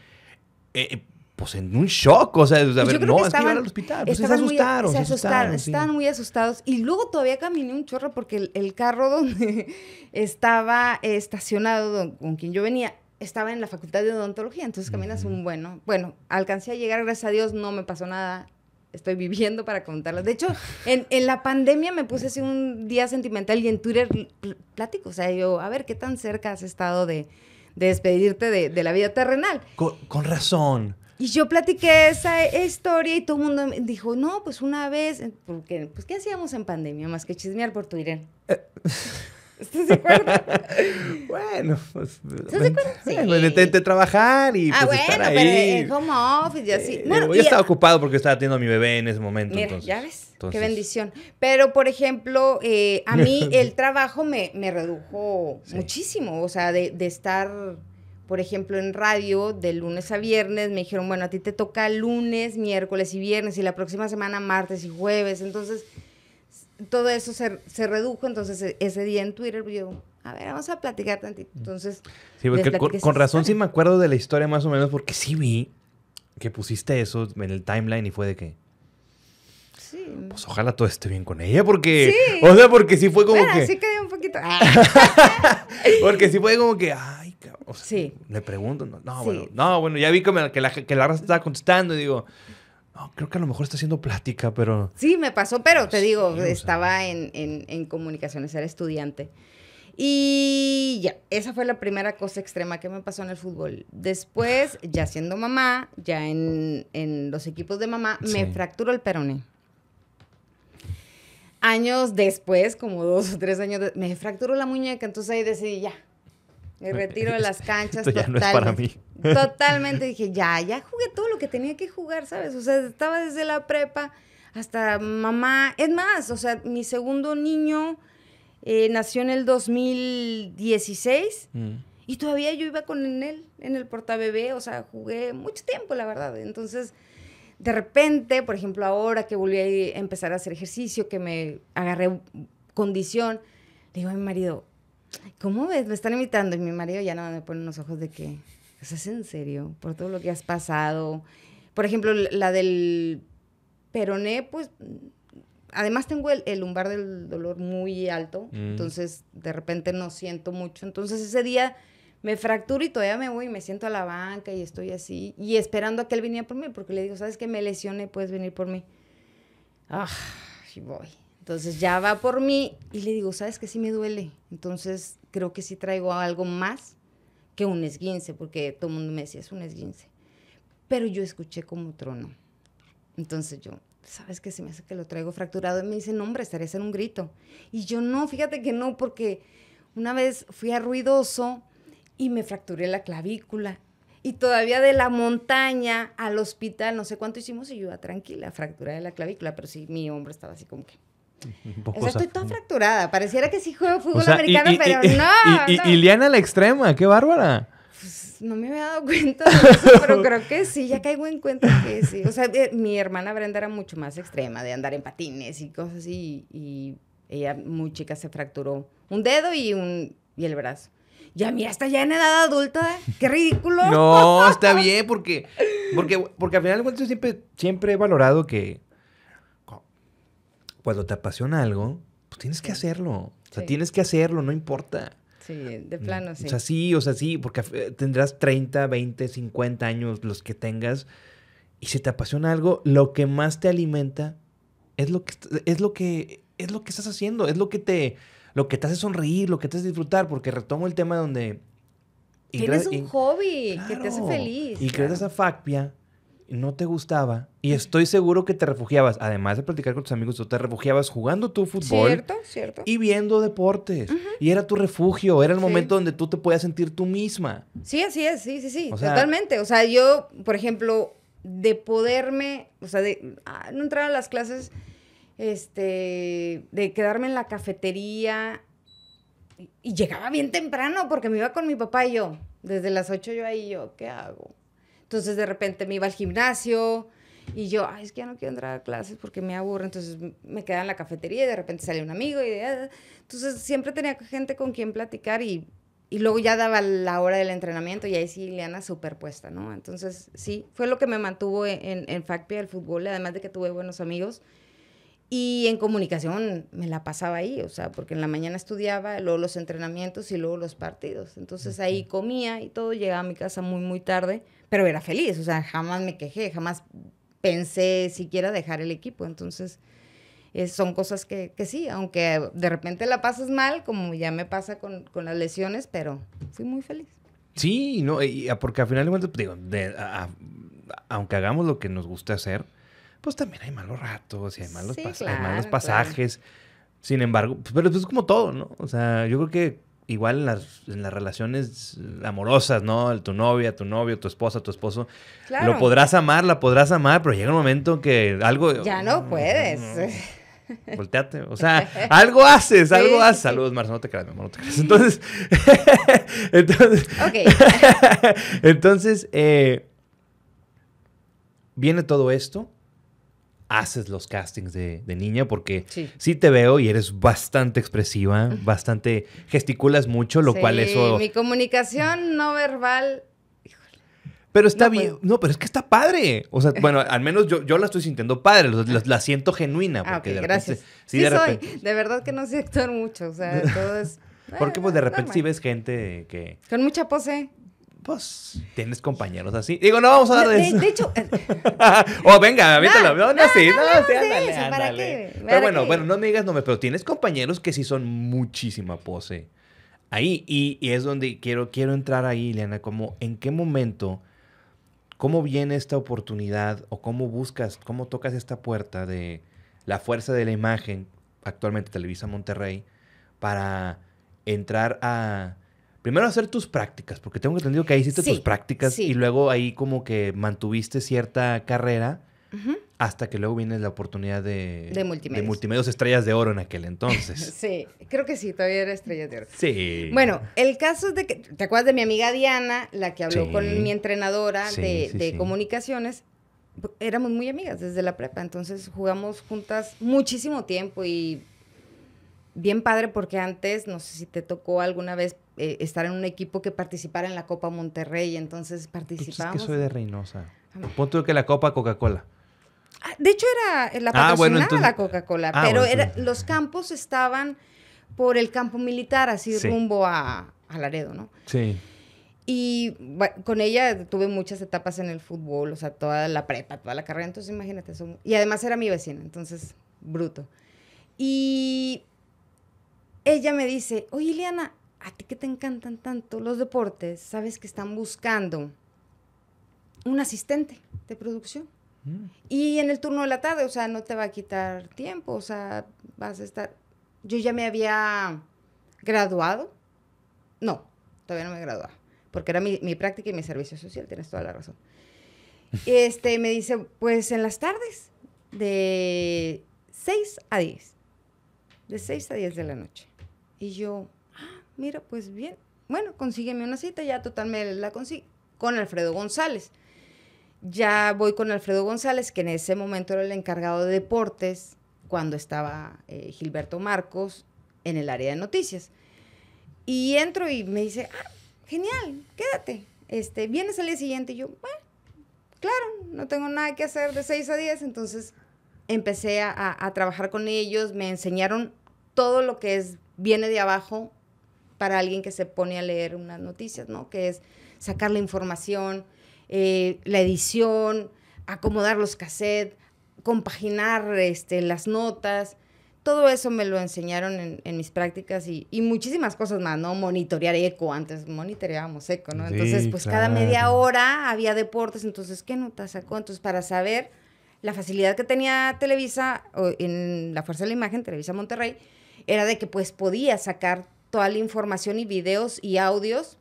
Eh, eh, pues en un shock, o sea, pues no, es que al hospital, pues se asustaron, se, asustaron, Estaban muy asustados. Y luego todavía caminé un chorro porque el, carro donde estaba estacionado, con quien yo venía, estaba en la facultad de odontología, entonces caminas un bueno. Bueno, alcancé a llegar, gracias a Dios, no me pasó nada, estoy viviendo para contarlas. De hecho, en, la pandemia me puse así un día sentimental y en Twitter platico, o sea, yo, a ver, ¿qué tan cerca has estado de, despedirte de, la vida terrenal? Con, razón. Y yo platiqué esa historia y todo el mundo dijo, no, pues una vez, porque, pues, ¿qué hacíamos en pandemia? Más que chismear por Twitter. Eh, ¿Estás de acuerdo? bueno, pues. ¿Estás de acuerdo? Sí. Bueno, intenté trabajar y. Ah, pues, bueno, pero en home office y así. Eh, yo estaba ocupado porque estaba teniendo a mi bebé en ese momento. Mira, ya ves. Qué bendición. Pero, por ejemplo, eh, a mí el trabajo me, redujo muchísimo. O sea, de, de estar por ejemplo, en radio, de lunes a viernes, me dijeron, bueno, a ti te toca lunes, miércoles y viernes, y la próxima semana martes y jueves. Entonces, todo eso se, redujo, entonces e, ese día en Twitter yo, a ver, vamos a platicar tantito. Entonces, sí, porque con, razón sí me acuerdo de la historia más o menos, porque sí vi que pusiste eso en el timeline y fue de que... Sí. Pues ojalá todo esté bien con ella, porque... Sí. O sea, porque sí fue como que... Sí quedé un poquito... Ah. porque sí fue como que... Ay, cabrón. sí. Le pregunto, no, bueno, ya vi que, la, que la raza estaba contestando y digo... Ah, creo que a lo mejor está haciendo plática, pero... Sí, me pasó, pero te digo, estaba en, en, comunicaciones, era estudiante. Y ya, esa fue la primera cosa extrema que me pasó en el fútbol. Después, ah. ya siendo mamá, ya en, los equipos de mamá, me fracturó el peroné. Años después, como dos o tres años, me fracturó la muñeca, entonces ahí decidí, ya, el retiro de las canchas. Esto ya no es para mí. Totalmente dije, ya, ya jugué todo lo que tenía que jugar, ¿sabes? O sea, estaba desde la prepa hasta mamá. Es más, o sea, mi segundo niño eh, nació en el 2016 mm. y todavía yo iba con él en el portabebé, o sea, jugué mucho tiempo, la verdad. Entonces, de repente, por ejemplo, ahora que volví a empezar a hacer ejercicio, que me agarré condición, le digo a mi marido, ¿cómo ves? Me están imitando. Y mi marido ya nada me pone unos ojos de que, ¿es en serio? Por todo lo que has pasado. Por ejemplo, la del peroné, pues, además tengo el, lumbar del dolor muy alto, mm. entonces de repente no siento mucho. Entonces ese día me fracturo y todavía me voy y me siento a la banca y estoy así. Y esperando a que él viniera por mí, porque le digo, ¿sabes que Me lesioné, puedes venir por mí. Ah, y voy. Entonces ya va por mí y le digo, ¿sabes que Sí me duele. Entonces creo que sí traigo algo más que un esguince, porque todo el mundo me decía, es un esguince. Pero yo escuché como trono. Entonces yo, ¿sabes qué? Se me hace que lo traigo fracturado. Y me dice, no, hombre, estaría en un grito. Y yo, no, fíjate que no, porque una vez fui a Ruidoso y me fracturé la clavícula. Y todavía de la montaña al hospital, no sé cuánto hicimos, y yo iba ah, tranquila, fractura de la clavícula, pero sí, mi hombro estaba así como que o sea, estoy toda fracturada. Pareciera que sí juego fútbol americano, pero no, Y, Liana la extrema, qué bárbara. Pues, no me había dado cuenta pero creo que sí, ya caigo en cuenta que sí. O sea, eh, mi hermana Brenda era mucho más extrema de andar en patines y cosas así. Y ella, muy chica, se fracturó un dedo y, un, y el brazo. Y a mí hasta ya en edad adulta, qué ridículo. No, está bien, porque, porque, porque al final de siempre, siempre he valorado que cuando te apasiona algo, pues tienes que hacerlo. O sea, tienes que hacerlo, no importa. Sí, de plano mm, sí. O sea, sí, o sea, sí, porque eh, tendrás 30, 20, 50 años, los que tengas, y si te apasiona algo, lo que más te alimenta es lo que es lo que es lo que estás haciendo, es lo que te lo que te hace sonreír, lo que te hace disfrutar, porque retomo el tema donde Tienes un hobby que te hace feliz. Y crees esa facpia no te gustaba y estoy seguro que te refugiabas, además de platicar con tus amigos, tú te refugiabas jugando tu fútbol. Cierto, cierto. Y viendo deportes. Y era tu refugio, era el momento donde tú te podías sentir tú misma. Sí, así es, sí, sí, sí, totalmente. O sea, yo, por ejemplo, de poderme, o sea, de ah, no entrar a las clases, este, de quedarme en la cafetería y llegaba bien temprano porque me iba con mi papá y yo. Desde las 8 yo ahí, yo, ¿qué hago? Entonces de repente me iba al gimnasio y yo, ay, es que ya no quiero entrar a clases porque me aburro. Entonces me quedaba en la cafetería y de repente salía un amigo. y ah, Entonces siempre tenía gente con quien platicar y, y luego ya daba la hora del entrenamiento y ahí sí, Liana superpuesta, ¿no? Entonces sí, fue lo que me mantuvo e-, en, en, al fútbol, además de que tuve buenos amigos. Y en comunicación me la pasaba ahí, o sea, porque en la mañana estudiaba, luego los entrenamientos y luego los partidos. Entonces ahí comía y todo, llegaba a mi casa muy, muy tarde pero era feliz, o sea, jamás me quejé, jamás pensé siquiera dejar el equipo, entonces son cosas que, que, sí, aunque de repente la pasas mal, como ya me pasa con, con las lesiones, pero fui muy feliz. Sí, no, porque al final de cuentas, digo, aunque hagamos lo que nos guste hacer, pues también hay malos ratos y hay malos, pasajes. Sin embargo, pues, pero es como todo, ¿no? O sea, yo creo que igual en las, relaciones amorosas, ¿no? Tu novia, tu novio, tu esposa, tu esposo. Lo podrás amar, la podrás amar, pero llega un momento que algo... Ya no mm, puedes. Mm, mm. Volteate. O sea, algo haces, algo haces. Saludos, Marcia, no te creas, mi amor, no te creas. Entonces, entonces... entonces, eh, viene todo esto haces los castings de, niña, porque sí. te veo y eres bastante expresiva, bastante gesticulas mucho, lo cual eso... Mi comunicación no verbal... Pero está bien, no, pero es que está padre. O sea, bueno, al menos yo, yo la estoy sintiendo padre, la, siento genuina. Ah, porque de repente, gracias. Sí, de De verdad que no sé actor mucho, o sea, todo es... Porque pues de eh, repente sí ves gente que... Con mucha pose pues tienes compañeros así. Digo, no vamos a dar de, eso. De, hecho. Eh, o oh, venga, avítalo. No, no, sí, no, sí, ¿para qué? pero bueno, bueno, no me digas no me, pero tienes compañeros que sí son muchísima pose. Ahí, y, es donde quiero, quiero entrar ahí, Ileana, como en qué momento, cómo viene esta oportunidad o cómo buscas, cómo tocas esta puerta de la fuerza de la imagen, actualmente Televisa Monterrey, para entrar a Primero hacer tus prácticas, porque tengo entendido que ahí hiciste tus prácticas y luego ahí como que mantuviste cierta carrera hasta que luego vienes la oportunidad de... De multimedios. estrellas de oro en aquel entonces. sí, creo que sí, todavía era estrellas de oro. Sí. Bueno, el caso es de que... ¿Te acuerdas de mi amiga Diana, la que habló con mi entrenadora de, de comunicaciones? Éramos muy amigas desde la prepa, entonces jugamos juntas muchísimo tiempo y bien padre porque antes, no sé si te tocó alguna vez, eh, estar en un equipo que participara en la Copa Monterrey, entonces participamos. Es que soy de Reynosa. Punto ah, que la Copa Coca-Cola. Ah, de hecho, era eh, la ah, patrocinada de la Coca-Cola, pero los campos estaban por el campo militar, así rumbo a, Laredo, ¿no? Sí. Y con ella tuve muchas etapas en el fútbol, o sea, toda la prepa, toda la carrera, entonces imagínate Y además era mi vecina, entonces, bruto. Y ella me dice, oye, Ileana, a ti que te encantan tanto los deportes, sabes que están buscando un asistente de producción. Mm. Y en el turno de la tarde, o sea, no te va a quitar tiempo, o sea, vas a estar... Yo ya me había graduado. No, todavía no me graduaba, porque era mi, práctica y mi servicio social, tienes toda la razón. Este, me dice, pues en las tardes, de 6 a 10, de 6 a 10 de la noche. Y yo, mira, pues bien, bueno, consígueme una cita, ya total me la consigo, con Alfredo González. Ya voy con Alfredo González, que en ese momento era el encargado de deportes, cuando estaba eh, Gilberto Marcos en el área de noticias. Y entro y me dice, ah, genial, quédate. Este, vienes al día siguiente. Y yo, bueno, claro, no tengo nada que hacer de 6 a 10. Entonces empecé a, a, trabajar con ellos, me enseñaron todo lo que es, viene de abajo para alguien que se pone a leer unas noticias, ¿no? Que es sacar la información, eh, la edición, acomodar los cassettes, compaginar este, las notas. Todo eso me lo enseñaron en, mis prácticas y, muchísimas cosas más, ¿no? Monitorear eco, antes monitoreábamos eco, ¿no? Entonces, pues cada media hora había deportes, entonces, ¿qué notas sacó? Entonces, para saber la facilidad que tenía Televisa, en la Fuerza de la Imagen, Televisa Monterrey, era de que pues podía sacar toda la información y videos y audios,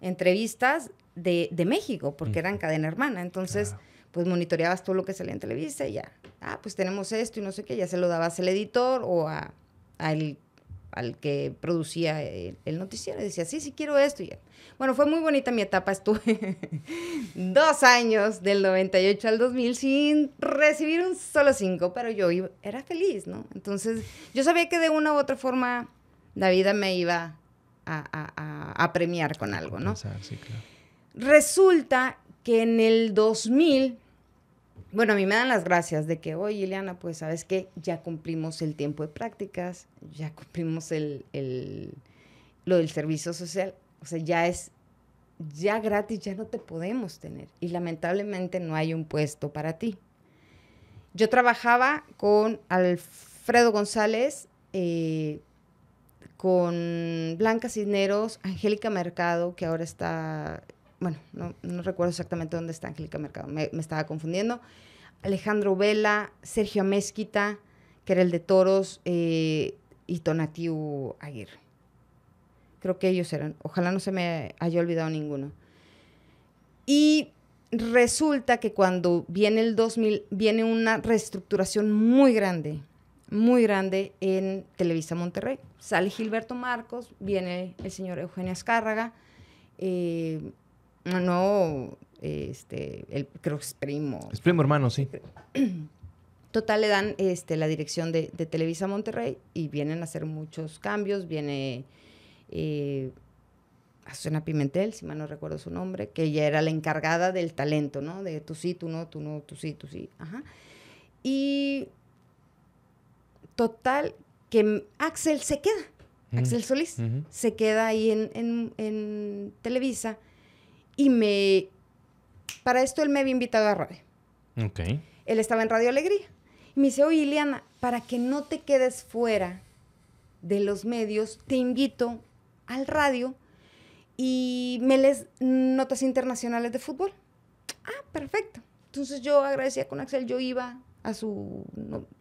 entrevistas de, de México, porque eran cadena hermana. Entonces, pues monitoreabas todo lo que salía en Televisa y ya. Ah, pues tenemos esto y no sé qué, ya se lo dabas al editor o a, al que producía el, noticiero. Y decía, sí, sí quiero esto y ya. Bueno, fue muy bonita mi etapa. Estuve dos años, del 98 al 2000, sin recibir un solo cinco, pero yo era feliz, ¿no? Entonces, yo sabía que de una u otra forma la vida me iba a, premiar con algo, ¿no? Sí, claro. Resulta que en el 2000, bueno, a mí me dan las gracias de que, oye, Ileana, pues sabes que ya cumplimos el tiempo de prácticas, ya cumplimos el, lo del servicio social, o sea, ya es, ya gratis, ya no te podemos tener. Y lamentablemente no hay un puesto para ti. Yo trabajaba con Alfredo González, eh, con Blanca Cisneros, Angélica Mercado, que ahora está, bueno, no, recuerdo exactamente dónde está Angélica Mercado, me, estaba confundiendo, Alejandro Vela, Sergio Mezquita, que era el de Toros, eh, y Tonatiu Aguirre. Creo que ellos eran, ojalá no se me haya olvidado ninguno. Y resulta que cuando viene el 2000, viene una reestructuración muy grande muy grande en Televisa Monterrey. Sale Gilberto Marcos, viene el señor Eugenio Azcárraga, eh, no, este, el, creo que es primo. Es primo hermano, sí. Total, le dan este, la dirección de, Televisa Monterrey y vienen a hacer muchos cambios. Viene eh, Azucena Pimentel, si mal no recuerdo su nombre, que ella era la encargada del talento, ¿no? De tú sí, tú no, tú no, tú sí, tú sí. Ajá. Y Total, que Axel se queda, Axel Solís, se queda ahí en, en, Televisa y me... Para esto él me había invitado a radio. Ok. Él estaba en Radio Alegría. Y me dice, oye, Ileana, para que no te quedes fuera de los medios, te invito al radio y me les notas internacionales de fútbol. Ah, perfecto. Entonces yo agradecía con Axel, yo iba a su,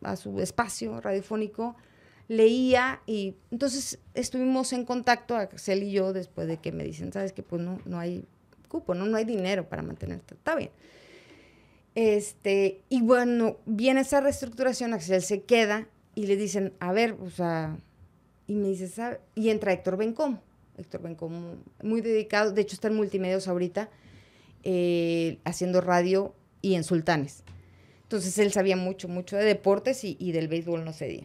a su espacio radiofónico, leía y entonces estuvimos en contacto, Axel y yo, después de que me dicen, sabes que pues no, no hay cupo, ¿no? hay dinero para mantenerte, está bien. Este, y bueno, viene esa reestructuración, Axel se queda y le dicen, a ver, o sea, y me dice, ¿sabes? Y entra Héctor Bencom Héctor Bencomo, muy dedicado, de hecho está en multimedios ahorita, eh, haciendo radio y en Sultanes. Entonces él sabía mucho, mucho de deportes y, del béisbol no se día.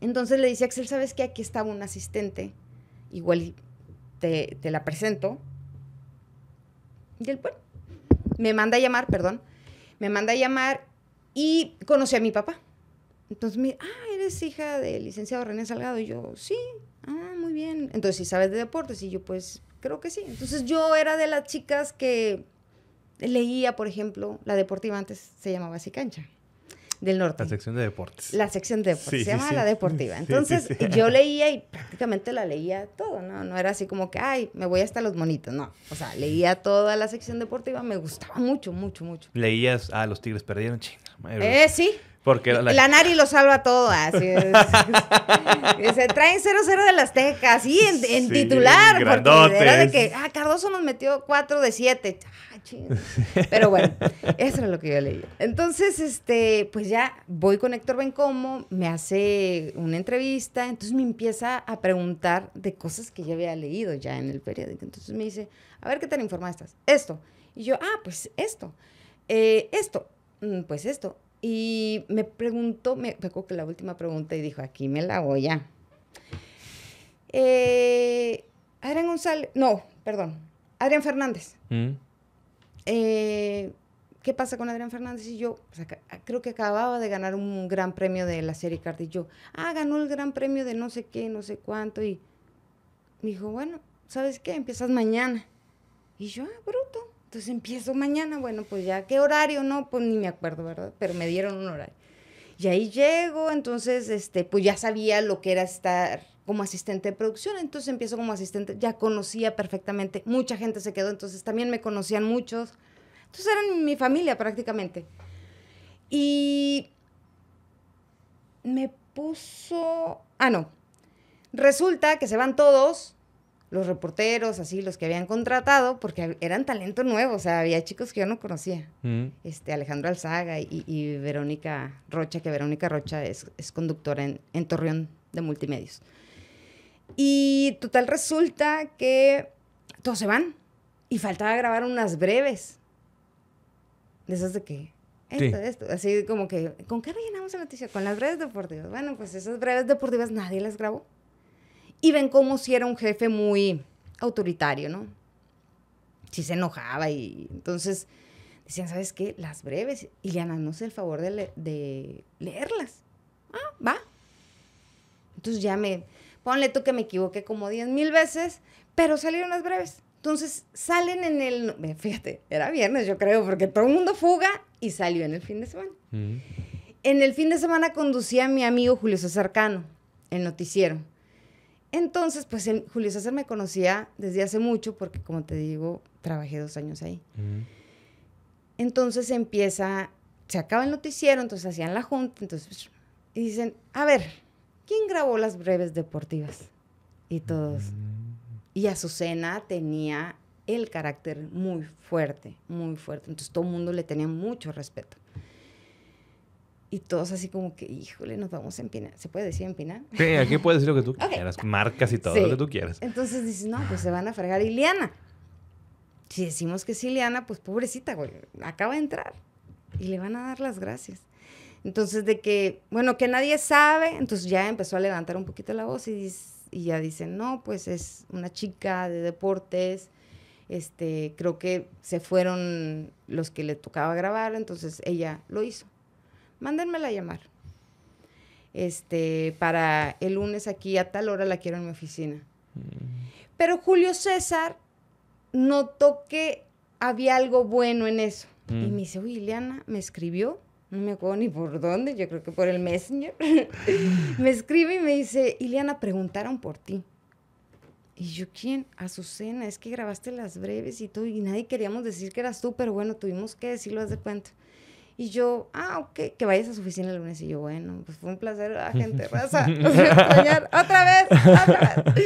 Entonces le decía, a Axel, ¿sabes qué? Aquí estaba un asistente, igual te, te la presento. Y él, bueno, me manda a llamar, perdón, me manda a llamar y conocí a mi papá. Entonces me ah, eres hija del licenciado René Salgado. Y yo, sí, ah, muy bien. Entonces, si sabes de deportes? Y yo, pues, creo que sí. Entonces yo era de las chicas que leía, por ejemplo, la deportiva antes se llamaba así cancha del norte. La sección de deportes. La sección de deportes. se llama la deportiva. Entonces yo leía y prácticamente la leía todo, ¿no? No era así como que, ay, me voy hasta los monitos, no. O sea, leía toda la sección deportiva, me gustaba mucho, mucho, mucho. Leías, ah, los Tigres perdieron, chinga. Eh, sí. Porque la... Nari lo salva todo, así es. Se traen 0-0 de las tejas, sí, en, titular. Porque era de que, ah, Cardoso nos metió 4 de 7. Pero bueno, eso era lo que yo leía Entonces, este, pues ya voy con Héctor Bencomo, me hace una entrevista, entonces me empieza a preguntar de cosas que yo había leído ya en el periódico. Entonces me dice, a ver qué tan informada estás. Esto. Y yo, ah, pues esto. Eh, esto. Mm, pues esto. Y me preguntó, me, me que la última pregunta y dijo, aquí me la voy ya Eh, Adrián González, no, perdón, Adrián Fernández. Mm. Eh, ¿qué pasa con Adrián Fernández? Y yo, pues, ah, creo que acababa de ganar un gran premio de la serie Card Y yo, ah, ganó el gran premio de no sé qué, no sé cuánto. Y me dijo, bueno, ¿sabes qué? Empiezas mañana. Y yo, ah, bruto. Entonces empiezo mañana. Bueno, pues ya, ¿qué horario? No, pues ni me acuerdo, ¿verdad? Pero me dieron un horario. Y ahí llego, entonces, este, pues ya sabía lo que era estar como asistente de producción, entonces empiezo como asistente, ya conocía perfectamente, mucha gente se quedó, entonces también me conocían muchos, entonces eran mi familia prácticamente. Y me puso, ah, no, resulta que se van todos, los reporteros, así, los que habían contratado, porque eran talento nuevo, o sea, había chicos que yo no conocía. Mm. Este, Alejandro Alzaga y, Verónica Rocha, que Verónica Rocha es, es conductora en, en, Torreón de Multimedios. Y total resulta que todos se van y faltaba grabar unas breves. De esas de que esto, esto. Así como que, ¿con qué rellenamos la noticia? Con las breves deportivas. Bueno, pues esas breves deportivas nadie las grabó. Y ven como si era un jefe muy autoritario, ¿no? Si se enojaba y entonces decían, ¿sabes qué? Las breves. Y no sé el favor de, de leerlas. Ah, va. Entonces ya me, Ponle tú que me equivoqué como 10 mil veces, pero salieron las breves. Entonces salen en el, fíjate, era viernes yo creo, porque todo el mundo fuga y salió en el fin de semana. Mm. En el fin de semana conducía a mi amigo Julio César Cano, el noticiero. Entonces, pues Julio César me conocía desde hace mucho, porque como te digo, trabajé dos años ahí. Mm. Entonces empieza, se acaba el noticiero, entonces hacían la junta, entonces, y dicen, a ver, ¿quién grabó las breves deportivas? Y todos. Mm. Y Azucena tenía el carácter muy fuerte, muy fuerte. Entonces todo el mundo le tenía mucho respeto. Y todos así como que, híjole, nos vamos a empinar. ¿Se puede decir empinar? Sí, aquí puedes decir lo que tú quieras, marcas y todo lo que tú quieras. Entonces dices, no, pues se van a fregar Ileana. Si decimos que es Ileana, pues pobrecita, güey, acaba de entrar. Y le van a dar las gracias. Entonces, de que, bueno, que nadie sabe, entonces ya empezó a levantar un poquito la voz y, ya dice, no, pues es una chica de deportes, este, creo que se fueron los que le tocaba grabar, entonces ella lo hizo. Mándenmela a llamar. Este, para el lunes aquí a tal hora la quiero en mi oficina. Mm. Pero Julio César notó que había algo bueno en eso. Y mm. me dice, uy, Liliana, me escribió no me acuerdo ni por dónde, yo creo que por el Messenger, me escribe y me dice, Ileana, preguntaron por ti. Y yo, ¿quién? Azucena, es que grabaste las breves y todo, y nadie queríamos decir que eras tú, pero bueno, tuvimos que decirlo, haz de cuenta. Y yo, ah, ok, que vayas a su oficina el lunes. Y yo, bueno, pues fue un placer, ah, gente, raza, nos a extrañar, otra vez, otra vez.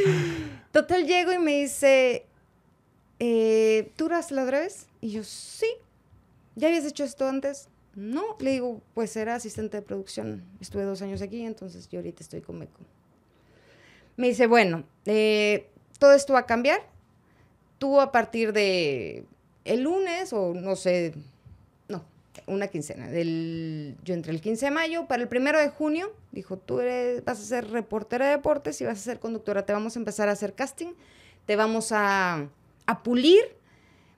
Total, llego y me dice, eh, ¿tú las breves? Y yo, sí, ¿ya habías hecho esto antes? No, le digo, pues era asistente de producción. Estuve dos años aquí, entonces yo ahorita estoy con Meco. Me dice, bueno, eh, todo esto va a cambiar. Tú a partir de el lunes o no sé, no, una quincena. Del, yo entré el 15 de mayo, para el primero de junio, dijo, tú vas a ser reportera de deportes y vas a ser conductora. Te vamos a empezar a hacer casting, te vamos a, a pulir,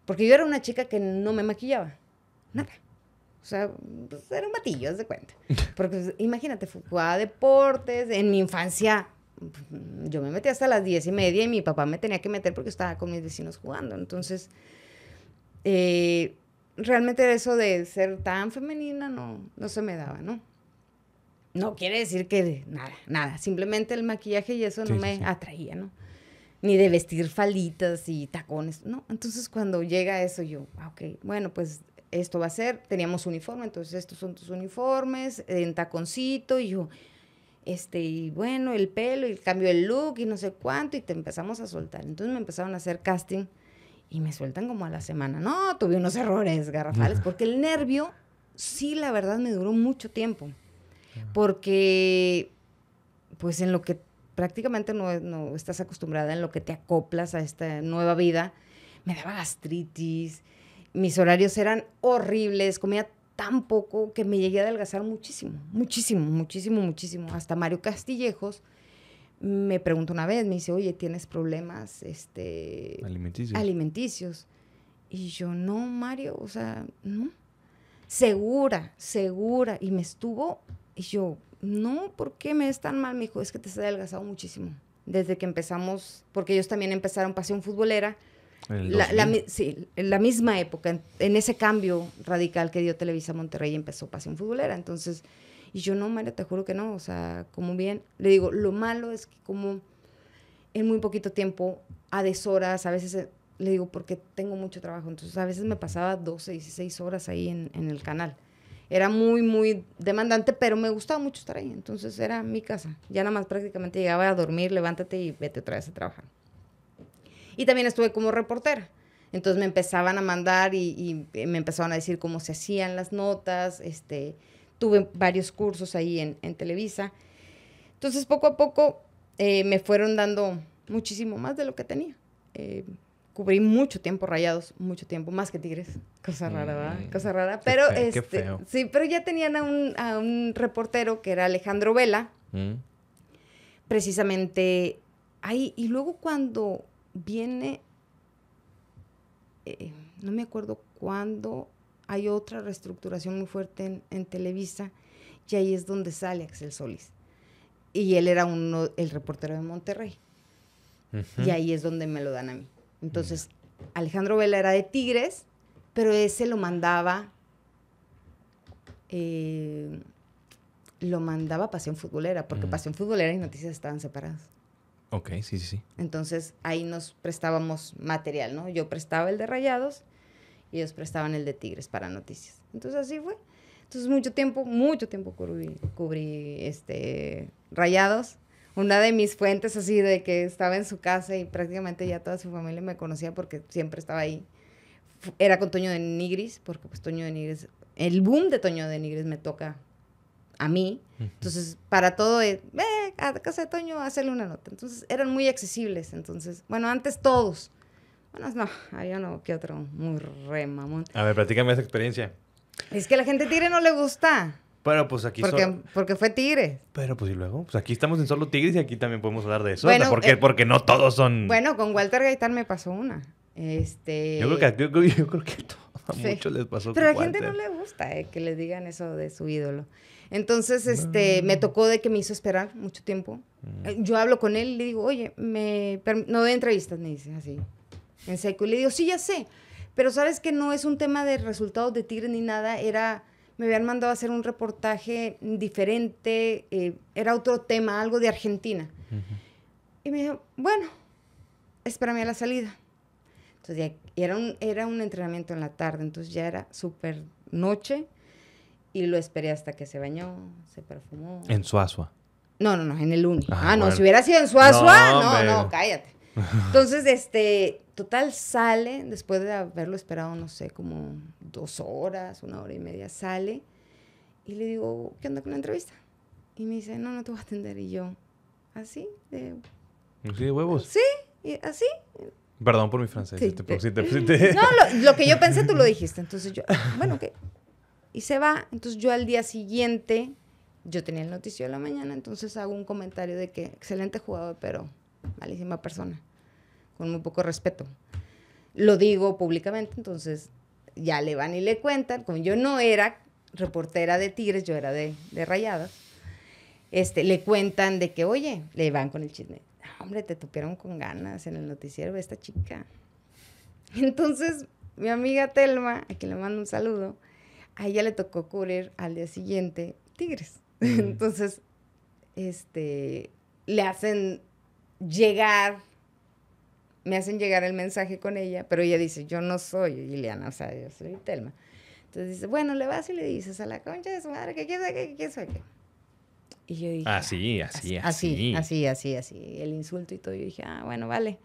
porque yo era una chica que no me maquillaba, nada o sea, pues era un matillo, haz de cuenta. Porque pues, imagínate, jugaba deportes. En mi infancia, pues, yo me metía hasta las diez y media y mi papá me tenía que meter porque estaba con mis vecinos jugando. Entonces, eh, realmente eso de ser tan femenina no, no se me daba, ¿no? No quiere decir que nada, nada. Simplemente el maquillaje y eso no me atraía, ¿no? Ni de vestir falditas y tacones, ¿no? Entonces cuando llega eso yo, ah, ok, bueno, pues esto va a ser, teníamos uniforme, entonces estos son tus uniformes, en taconcito, y yo, este, y bueno, el pelo, y el cambio el look, y no sé cuánto, y te empezamos a soltar. Entonces me empezaron a hacer casting, y me sueltan como a la semana. No, tuve unos errores garrafales, porque el nervio, sí, la verdad, me duró mucho tiempo. Porque, pues en lo que prácticamente no, no estás acostumbrada, en lo que te acoplas a esta nueva vida, me daba gastritis, mis horarios eran horribles, comía tan poco que me llegué a adelgazar muchísimo, muchísimo, muchísimo, muchísimo. Hasta Mario Castillejos me preguntó una vez, me dice, oye, ¿tienes problemas este, alimenticios? Y yo, no, Mario, o sea, no. Segura, segura. Y me estuvo, y yo, no, ¿por qué me es tan mal? Me es que te has adelgazado muchísimo. Desde que empezamos, porque ellos también empezaron pasión futbolera, la, en la misma época, en, ese cambio radical que dio Televisa Monterrey empezó Pasión Futbolera. Entonces, y yo no, María, te juro que no. O sea, como bien, le digo, lo malo es que como en muy poquito tiempo, a deshoras, a veces eh, le digo, porque tengo mucho trabajo. Entonces, a veces me pasaba 12, 16 horas ahí en, en el canal. Era muy, muy demandante, pero me gustaba mucho estar ahí. Entonces, era mi casa. Ya nada más prácticamente llegaba a dormir, levántate y vete otra vez a trabajar. Y también estuve como reportera. Entonces me empezaban a mandar y, eh, me empezaban a decir cómo se hacían las notas. Este, tuve varios cursos ahí en, Televisa. Entonces poco a poco eh, me fueron dando muchísimo más de lo que tenía. Eh, cubrí mucho tiempo rayados, mucho tiempo, más que tigres. Cosa rara, ¿verdad? Mm, Cosa rara. Pero, este, Sí, pero ya tenían a un, reportero que era Alejandro Vela. Mm. Precisamente ahí. Y luego cuando viene, eh, no me acuerdo cuándo, hay otra reestructuración muy fuerte en, Televisa y ahí es donde sale Axel Solís. Y él era uno, el reportero de Monterrey. Y ahí es donde me lo dan a mí. Entonces, Alejandro Vela era de Tigres, pero ese lo mandaba, eh, lo mandaba Pasión Futbolera, porque Pasión Futbolera y Noticias estaban separadas. Ok, sí, sí, sí. Entonces ahí nos prestábamos material, ¿no? Yo prestaba el de Rayados y ellos prestaban el de Tigres para noticias. Entonces así fue. Entonces mucho tiempo, mucho tiempo cubrí, cubrí este, Rayados. Una de mis fuentes así de que estaba en su casa y prácticamente ya toda su familia me conocía porque siempre estaba ahí. Era con Toño de Nigris, porque pues Toño de Nigris, el boom de Toño de Nigris me toca a mí. Entonces, para todo, es, eh, ve a casa de Toño, hazle una nota. Entonces, eran muy accesibles. Entonces, bueno, antes todos. Bueno, no, había uno que otro muy re A ver, platícame esa experiencia. Es que la gente tigre no le gusta. Pero pues aquí porque, porque fue tigre. Pero pues y luego, pues aquí estamos en solo tigres y aquí también podemos hablar de eso. Bueno, ¿Por qué? Eh, porque no todos son. Bueno, con Walter Gaitán me pasó una. Este. Yo creo que, yo, creo que a muchos les pasó. Pero a la gente no le gusta eh, que les digan eso de su ídolo. Entonces, este, me ah. tocó de que me hizo esperar mucho tiempo. Mm. Eh, yo hablo con él y le digo, oye, no de entrevistas, me dice así, en seco. Y le digo, sí, ya sé, pero sabes que no es un tema de resultados de Tigre ni nada, era, me habían mandado a hacer un reportaje diferente, eh, era otro tema, algo de Argentina. Y me dijo, bueno, espérame a la salida. Entonces, era, un, era un entrenamiento en la tarde, entonces ya era súper noche, y lo esperé hasta que se bañó, se perfumó. En Suazua. No, no, no, en el uni. Ah, ah no, si hubiera sido en Suazua, no, no, cállate. Entonces, este, total sale, después de haberlo esperado, no sé, como dos horas, una hora y media, sale. Y le digo, ¿qué onda con la entrevista? Y me dice, no, no te voy a atender. Y yo, ¿así? De... ¿Sí de huevos? Sí, así. Perdón por mi francés. no, lo, que yo pensé tú lo dijiste. Entonces yo, ah, bueno, que y se va. Entonces yo al día siguiente, yo tenía el noticiero de la mañana, entonces hago un comentario de que excelente jugador, pero malísima persona, con muy poco respeto. Lo digo públicamente, entonces ya le van y le cuentan, como yo no era reportera de Tigres, yo era de, de Rayadas, este, le cuentan de que, oye, le van con el chisme, hombre, te tupieron con ganas en el noticiero de esta chica. Entonces, mi amiga Telma, a quien le mando un saludo, a ella le tocó cubrir al día siguiente Tigres. Mm. Entonces, este, le hacen llegar, me hacen llegar el mensaje con ella, pero ella dice, yo no soy Liliana, o sea, yo soy Telma. Entonces dice, bueno, le vas y le dices a la concha de su madre que quieres, ¿Qué quieres, Y yo dije, ah, ah, así, así, así, así. Así, así, así, el insulto y todo. Yo dije, ah, bueno, vale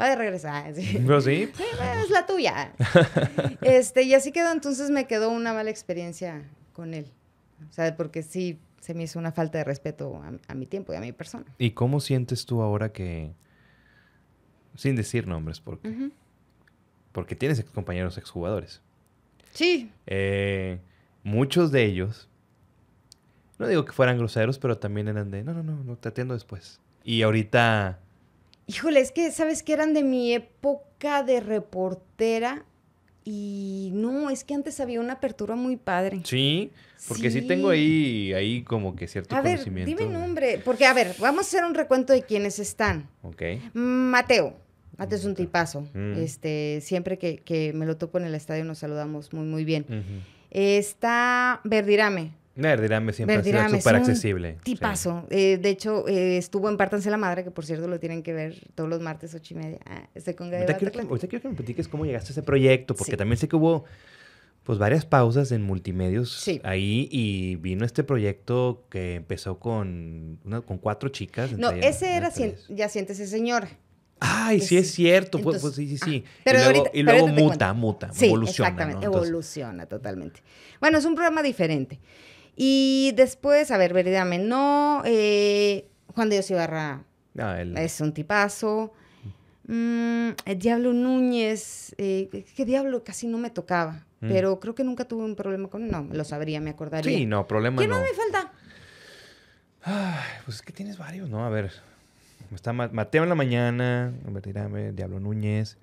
va de regresar. Ah, ¿No, sí? Pues, es la tuya. este, y así quedó, entonces me quedó una mala experiencia con él. O sea, porque sí se me hizo una falta de respeto a, mi tiempo y a mi persona. ¿Y cómo sientes tú ahora que, sin decir nombres, porque, porque tienes ex compañeros exjugadores? Sí. Eh, muchos de ellos, no digo que fueran groseros, pero también eran de, no, no, no, no te atiendo después. Y ahorita Híjole, es que, ¿sabes que Eran de mi época de reportera. Y no, es que antes había una apertura muy padre. Sí, porque sí, tengo ahí, ahí como que cierto a conocimiento. ver, Dime nombre, porque a ver, vamos a hacer un recuento de quienes están. Ok. Mateo. Mateo es un tipazo. Mm. Este, siempre que, que, me lo topo en el estadio nos saludamos muy, muy bien. Está Verdirame. Verdirame siempre accesible. Tipazo. Eh, de hecho, eh, estuvo en Pártanse la Madre, que por cierto lo tienen que ver todos los martes, ocho y media. con quiero, que, me platiques cómo llegaste a ese proyecto, porque también sé que hubo pues varias pausas en multimedios ahí y vino este proyecto que empezó con, con cuatro chicas. No, ese era Ya Siéntese señor. Ay, sí, es cierto. pues, pues sí, sí, pero y luego, muta, muta, evoluciona. Exactamente, evoluciona totalmente. Bueno, es un programa diferente. Y después, a ver, verídame, no. Eh, Juan de Dios Ibarra ah, es un tipazo. Mm, eh, Diablo Núñez, eh, que Diablo casi no me tocaba, mm. pero creo que nunca tuve un problema con él. No, lo sabría, me acordaría. Sí, no, problema ¿Qué no. me falta? pues es que tienes varios, ¿no? A ver, está Mateo en la mañana, Veridame, Diablo Núñez.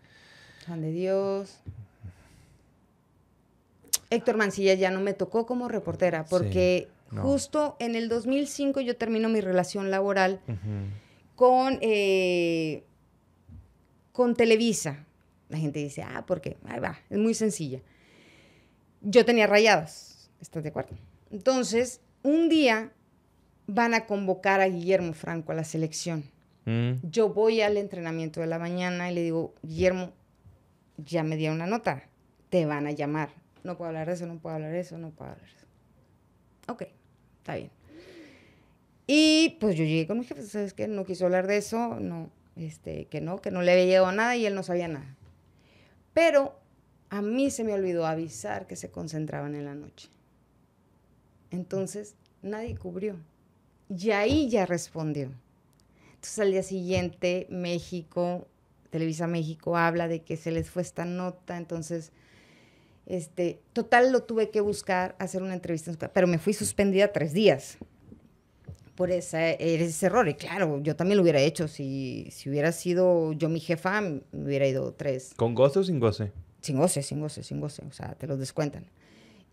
Juan de Dios. Héctor Mancilla ya no me tocó como reportera, porque justo en el 2005 yo termino mi relación laboral con, eh, con Televisa. La gente dice, ah, ¿por qué? Ahí va, es muy sencilla. Yo tenía rayados ¿estás de acuerdo? Entonces, un día van a convocar a Guillermo Franco a la selección. Mm. Yo voy al entrenamiento de la mañana y le digo, Guillermo, ya me dieron una nota, te van a llamar no puedo hablar de eso, no puedo hablar de eso, no puedo hablar de eso. Ok, está bien. Y pues yo llegué con mi jefe, ¿sabes qué? No quiso hablar de eso, no, este, que no, que no le había llegado nada y él no sabía nada. Pero a mí se me olvidó avisar que se concentraban en la noche. Entonces, nadie cubrió. Y ahí ya respondió. Entonces, al día siguiente, México, Televisa México habla de que se les fue esta nota, entonces este, total, lo tuve que buscar, hacer una entrevista, pero me fui suspendida tres días por ese error. Y claro, yo también lo hubiera hecho. Si, si hubiera sido yo mi jefa, me hubiera ido tres. ¿Con goce o sin goce? Sin goce, sin goce, sin goce. O sea, te los descuentan.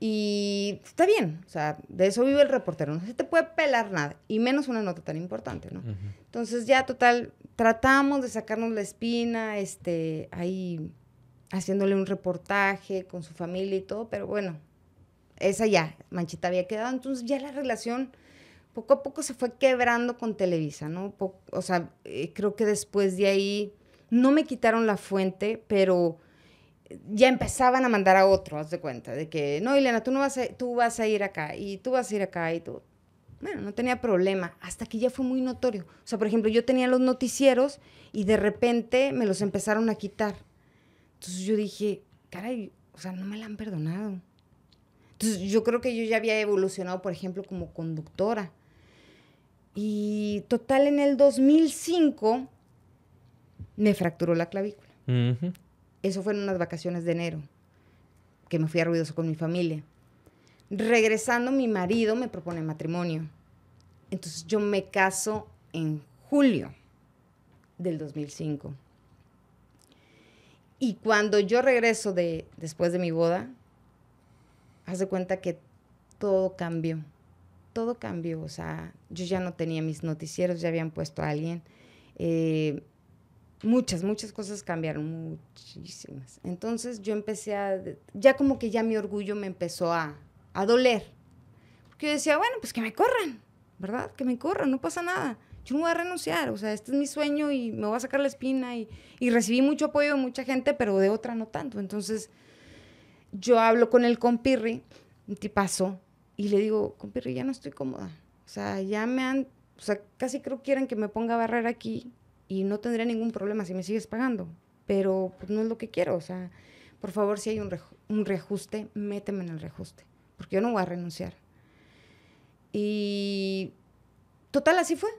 Y está bien, o sea, de eso vive el reportero, no se te puede pelar nada, y menos una nota tan importante, ¿no? Entonces ya, total, tratamos de sacarnos la espina, este, ahí haciéndole un reportaje con su familia y todo, pero bueno, esa ya, Manchita había quedado, entonces ya la relación poco a poco se fue quebrando con Televisa, ¿no? o sea, eh, creo que después de ahí no me quitaron la fuente, pero ya empezaban a mandar a otro, haz de cuenta, de que, no, Elena, tú, no vas, a, tú vas a ir acá y tú vas a ir acá y tú. Bueno, no tenía problema, hasta que ya fue muy notorio. O sea, por ejemplo, yo tenía los noticieros y de repente me los empezaron a quitar. Entonces yo dije, caray, o sea, no me la han perdonado. Entonces yo creo que yo ya había evolucionado, por ejemplo, como conductora. Y total, en el 2005 me fracturó la clavícula. Eso fue en unas vacaciones de enero, que me fui a ruidoso con mi familia. Regresando, mi marido me propone matrimonio. Entonces yo me caso en julio del 2005. Y cuando yo regreso de, después de mi boda, hace cuenta que todo cambió. Todo cambió. O sea, yo ya no tenía mis noticieros, ya habían puesto a alguien. Eh, muchas, muchas cosas cambiaron, muchísimas. Entonces yo empecé a, ya como que ya mi orgullo me empezó a, a doler. Porque yo decía, bueno, pues que me corran, ¿verdad? Que me corran, no pasa nada yo no voy a renunciar, o sea, este es mi sueño y me voy a sacar la espina y, y recibí mucho apoyo de mucha gente, pero de otra no tanto. Entonces, yo hablo con el compirri, un tipazo, y le digo, compirri, ya no estoy cómoda. O sea, ya me han, o sea, casi creo que quieren que me ponga a barrer aquí y no tendría ningún problema si me sigues pagando, pero pues, no es lo que quiero, o sea, por favor, si hay un, un reajuste, méteme en el reajuste, porque yo no voy a renunciar. Y total, así fue.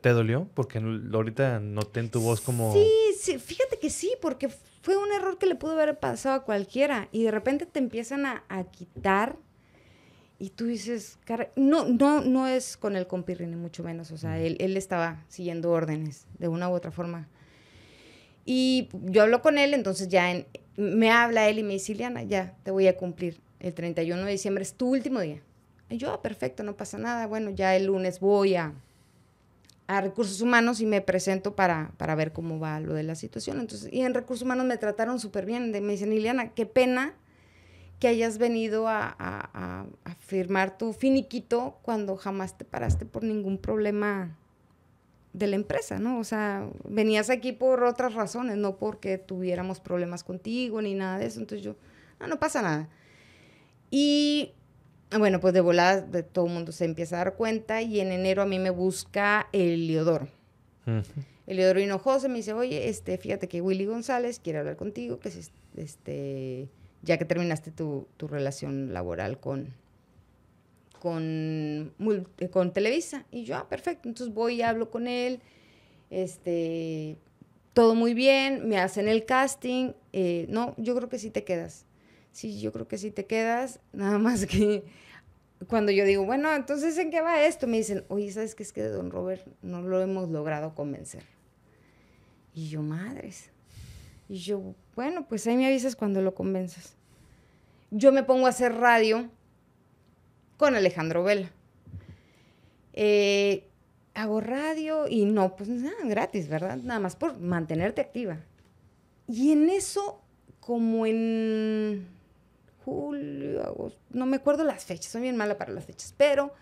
¿Te, dolió? Porque ahorita noté en tu voz como... Sí, sí, fíjate que sí, porque fue un error que le pudo haber pasado a cualquiera y de repente te empiezan a, quitar y tú dices, Cara... no, no, no es con el compirri ni mucho menos, o sea, él, estaba siguiendo órdenes de una u otra forma. Y yo hablo con él, entonces ya me habla él y me dice, Liana, ya te voy a cumplir. El 31 de diciembre es tu último día. Y yo, ah, perfecto, no pasa nada. Bueno, ya el lunes voy a, a recursos humanos y me presento para, para ver cómo va lo de la situación. Entonces, y en recursos humanos me trataron súper bien. me dicen, Liliana, qué pena que hayas venido a, a, firmar tu finiquito cuando jamás te paraste por ningún problema de la empresa, ¿no? O sea, venías aquí por otras razones, no porque tuviéramos problemas contigo ni nada de eso. Entonces yo, no, ah, no pasa nada. Y bueno, pues de volada de todo el mundo se empieza a dar cuenta y en enero a mí me busca Eliodoro. Uh -huh. Eliodoro Hinojosa me dice, oye, este, fíjate que Willy González quiere hablar contigo, que pues, este, ya que terminaste tu, relación laboral con, con, eh, con Televisa. Y yo, ah, perfecto, entonces voy y hablo con él, este, todo muy bien, me hacen el casting, eh, no, yo creo que sí te quedas sí, yo creo que si te quedas, nada más que cuando yo digo, bueno, entonces ¿en qué va esto? Me dicen, oye, ¿sabes qué es que don Robert no lo hemos logrado convencer? Y yo, madres. Y yo, bueno, pues ahí me avisas cuando lo convenzas. Yo me pongo a hacer radio con Alejandro Vela. Eh, hago radio y no, pues nada, gratis, ¿verdad? Nada más por mantenerte activa. Y en eso, como en julio, no me acuerdo las fechas, soy bien mala para las fechas, pero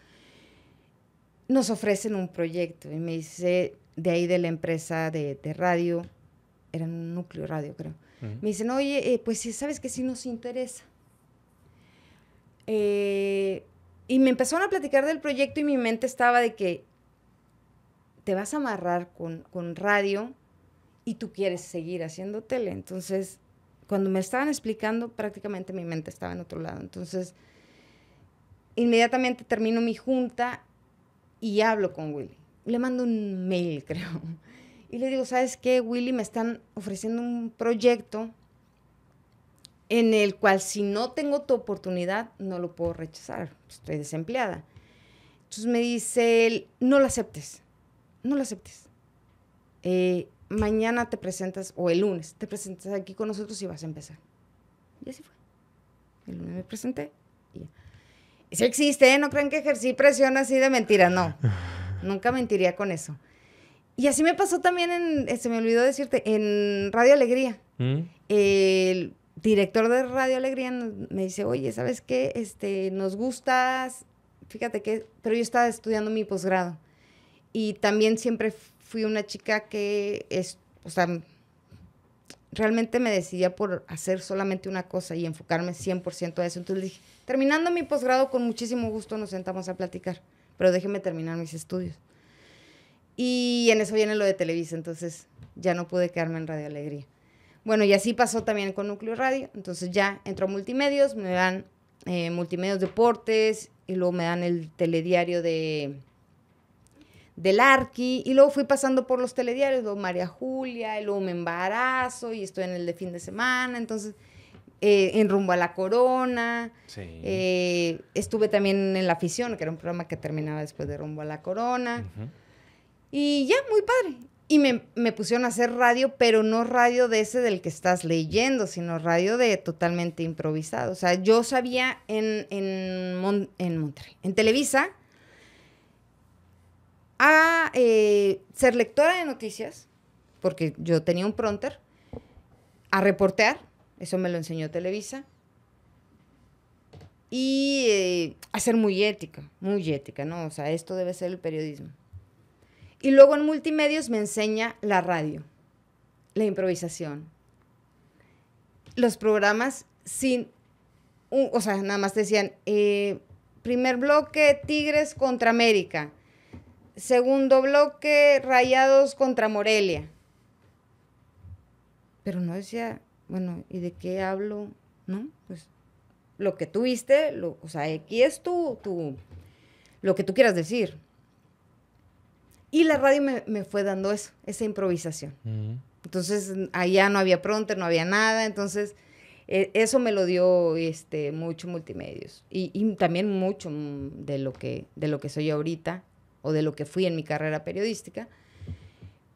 nos ofrecen un proyecto y me dice, de ahí de la empresa de, de radio, era un núcleo radio creo, me dicen, oye, eh, pues pues sabes que Si nos interesa. Eh, y me empezaron a platicar del proyecto y mi mente estaba de que te vas a amarrar con, con radio y tú quieres seguir haciendo tele, entonces cuando me estaban explicando, prácticamente mi mente estaba en otro lado. Entonces, inmediatamente termino mi junta y hablo con Willy. Le mando un mail, creo. Y le digo, ¿sabes qué, Willy? Me están ofreciendo un proyecto en el cual si no tengo tu oportunidad, no lo puedo rechazar. Estoy desempleada. Entonces me dice él, no lo aceptes, no lo aceptes. Eh, mañana te presentas, o el lunes, te presentas aquí con nosotros y vas a empezar. Y así fue. El lunes me presenté y ya. existe, ¿eh? No crean que ejercí presión así de mentira, no. Nunca mentiría con eso. Y así me pasó también en, eh, se me olvidó decirte, en Radio Alegría. ¿Mm? El director de Radio Alegría me dice, oye, ¿sabes qué? Este, nos gustas, fíjate que, pero yo estaba estudiando mi posgrado. Y también siempre fui una chica que es, realmente me decidía por hacer solamente una cosa y enfocarme 100% a eso. Entonces dije, terminando mi posgrado con muchísimo gusto nos sentamos a platicar, pero déjeme terminar mis estudios. Y en eso viene lo de Televisa, entonces ya no pude quedarme en Radio Alegría. Bueno, y así pasó también con Núcleo Radio, entonces ya entro a Multimedios, me dan eh, Multimedios Deportes y luego me dan el telediario de del Arqui, y luego fui pasando por los telediarios, luego María Julia, y luego me embarazo, y estoy en el de fin de semana, entonces, eh, en Rumbo a la Corona, eh, estuve también en La Afición, que era un programa que terminaba después de Rumbo a la Corona, y ya, muy padre. Y me, pusieron a hacer radio, pero no radio de ese del que estás leyendo, sino radio de totalmente improvisado. O sea, yo sabía en, en, en Televisa, a eh, ser lectora de noticias, porque yo tenía un pronter, a reportear, eso me lo enseñó Televisa, y eh, a ser muy ética, muy ética, ¿no? O sea, esto debe ser el periodismo. Y luego en multimedios me enseña la radio, la improvisación, los programas sin, o sea, nada más decían, eh, primer bloque, Tigres contra América. Segundo bloque, Rayados contra Morelia. Pero no decía, bueno, ¿y de qué hablo? ¿No? Pues lo que tú viste, lo, o sea, aquí es tú, tú lo que tú quieras decir. Y la radio me, fue dando eso, esa improvisación. Entonces, allá no había pronto, no había nada, entonces eh, eso me lo dio este, mucho multimedios. Y, también mucho de lo, que, de lo que soy ahorita o de lo que fui en mi carrera periodística.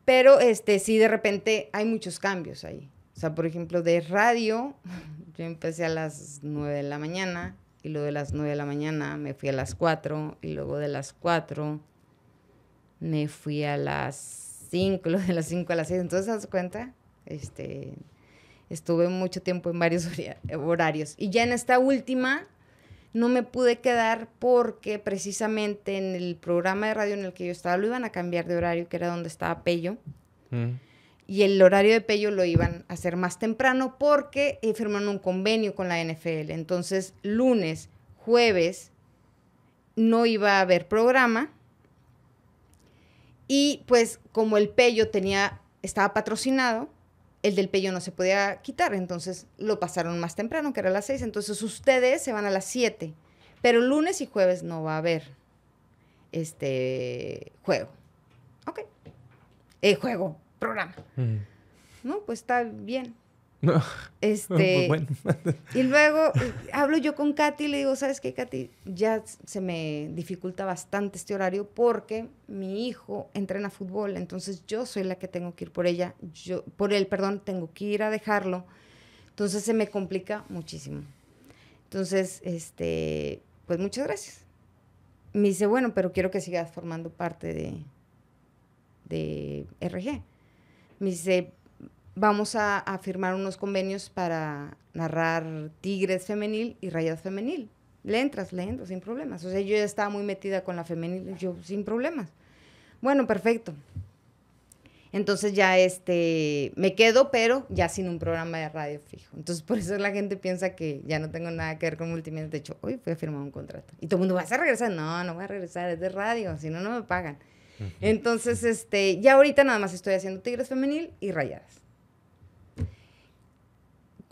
Pero este, sí, de repente hay muchos cambios ahí. O sea, por ejemplo, de radio, yo empecé a las 9 de la mañana y luego de las 9 de la mañana me fui a las 4 y luego de las 4 me fui a las 5, luego de las 5 a las 6. Entonces, ¿te das cuenta? Este, estuve mucho tiempo en varios horarios. Y ya en esta última, no me pude quedar porque precisamente en el programa de radio en el que yo estaba lo iban a cambiar de horario, que era donde estaba Pello. Mm. Y el horario de Pello lo iban a hacer más temprano porque firmaron un convenio con la NFL. Entonces, lunes, jueves, no iba a haber programa. Y pues como el Pello tenía, estaba patrocinado, el del pello no se podía quitar, entonces lo pasaron más temprano, que era a las seis, entonces ustedes se van a las siete, pero lunes y jueves no va a haber este juego. Ok. Eh, juego, programa. No, pues está bien. Este, pues bueno. Y luego eh, hablo yo con Katy y le digo, ¿sabes qué, Katy? Ya se me dificulta bastante este horario porque mi hijo entrena fútbol, entonces yo soy la que tengo que ir por ella, yo, por él, perdón, tengo que ir a dejarlo. Entonces se me complica muchísimo. Entonces, este, pues muchas gracias. Me dice, bueno, pero quiero que sigas formando parte de, de RG. Me dice, vamos a, firmar unos convenios para narrar Tigres femenil y Rayadas femenil. Le entras, le entras, sin problemas. O sea, yo ya estaba muy metida con la femenil, yo sin problemas. Bueno, perfecto. Entonces ya este, me quedo, pero ya sin un programa de radio fijo. Entonces por eso la gente piensa que ya no tengo nada que ver con multimedia. De hecho, hoy fui a firmar un contrato. Y todo el mundo, ¿vas a regresar? No, no voy a regresar, es de radio, si no, no me pagan. Entonces, este, ya ahorita nada más estoy haciendo Tigres Femenil y Rayadas.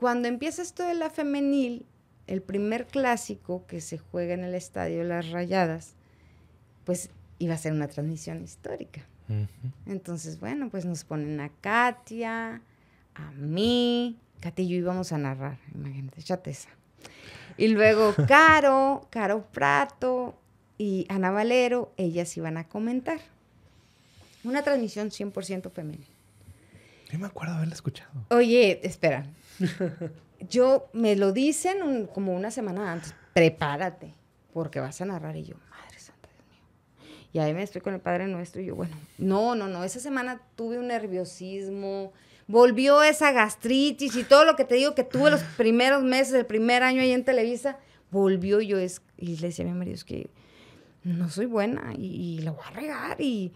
Cuando empieza esto de la femenil, el primer clásico que se juega en el estadio Las Rayadas, pues iba a ser una transmisión histórica. Entonces, bueno, pues nos ponen a Katia, a mí, Katia y yo íbamos a narrar, imagínate, chateza. Y luego Caro, Caro Prato y Ana Valero, ellas iban a comentar. Una transmisión 100% femenil. Yo me acuerdo haberla escuchado. Oye, espera, yo me lo dicen como una semana antes, prepárate, porque vas a narrar y yo, madre santa, Y ahí me estoy con el Padre Nuestro y yo, bueno, no, no, no, esa semana tuve un nerviosismo, volvió esa gastritis y todo lo que te digo que tuve los primeros meses, el primer año ahí en Televisa, volvió y yo es, y le decía a mi marido, es que no soy buena y, y la voy a regar y,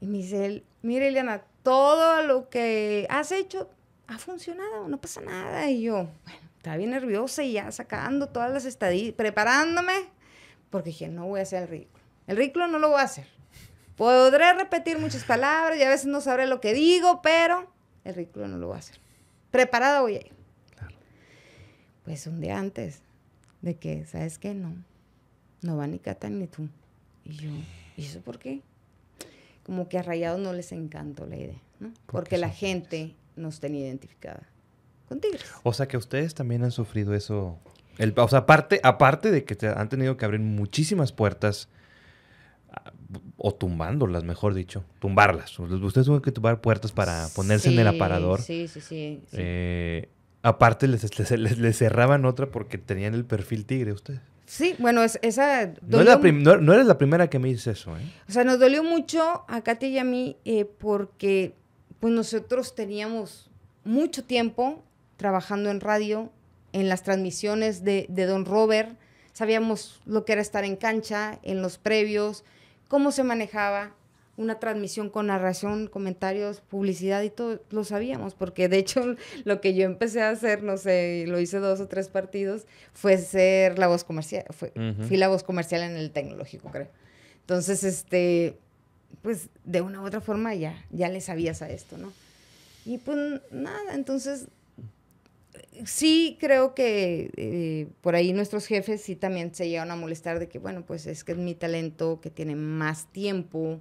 y me dice él, mire Eliana, todo lo que has hecho ha funcionado, no pasa nada. Y yo, bueno, estaba bien nerviosa y ya sacando todas las estadísticas, preparándome, porque dije, no voy a hacer el ridículo. El ridículo no lo voy a hacer. Podré repetir muchas palabras y a veces no sabré lo que digo, pero el ridículo no lo voy a hacer. Preparada voy a ir. Pues un día antes de que, ¿sabes qué? No, no va ni Cata ni tú. Y yo, ¿y eso por qué? Como que a Rayados no les encantó la idea, ¿no? Porque la gente nos tenía identificada con tigres. O sea que ustedes también han sufrido eso. El, o sea, aparte, aparte de que han tenido que abrir muchísimas puertas ah, o tumbándolas, mejor dicho, tumbarlas. Ustedes tuvieron que tumbar puertas para ponerse en el aparador. Sí, sí, sí. Eh, aparte les, cerraban otra porque tenían el perfil tigre ustedes. Sí, bueno, es, esa... No, eres la primera que me dice eso, ¿eh? O sea, nos dolió mucho a Katia y a mí eh, porque pues nosotros teníamos mucho tiempo trabajando en radio, en las transmisiones de, Don Robert, sabíamos lo que era estar en cancha, en los previos, cómo se manejaba una transmisión con narración, comentarios, publicidad y todo, lo sabíamos, porque de hecho lo que yo empecé a hacer, no sé, lo hice dos o tres partidos, fue ser la voz comercial, fui la voz comercial en el tecnológico, creo. Entonces, este, pues de una u otra forma ya, ya le sabías a esto, ¿no? Y pues nada, entonces sí creo que eh, por ahí nuestros jefes sí también se llegaron a molestar de que, bueno, pues es que es mi talento, que tiene más tiempo,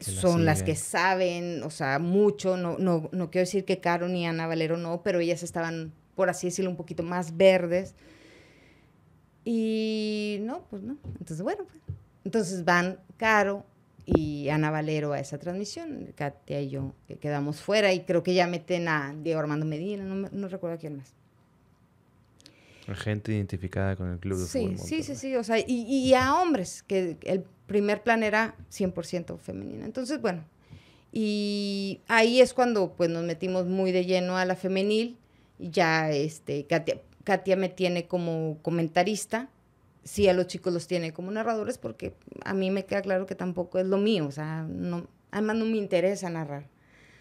son las que saben, o sea, mucho, no, no, quiero decir que Caro ni Ana Valero no, pero ellas estaban, por así decirlo, un poquito más verdes. Y no, pues no. Entonces, bueno, pues, entonces van Caro, y Ana Valero a esa transmisión. Katia y yo eh, quedamos fuera y creo que ya meten a Diego Armando Medina, no, recuerdo a quién más. Gente identificada con el club de sí, fútbol. Sí, sí, sí, o sea, y, y, a hombres, que el primer plan era 100% femenina. Entonces, bueno, y ahí es cuando pues nos metimos muy de lleno a la femenil. y Ya este, Katia, Katia me tiene como comentarista si a los chicos los tiene como narradores, porque a mí me queda claro que tampoco es lo mío, o sea, no, además no me interesa narrar.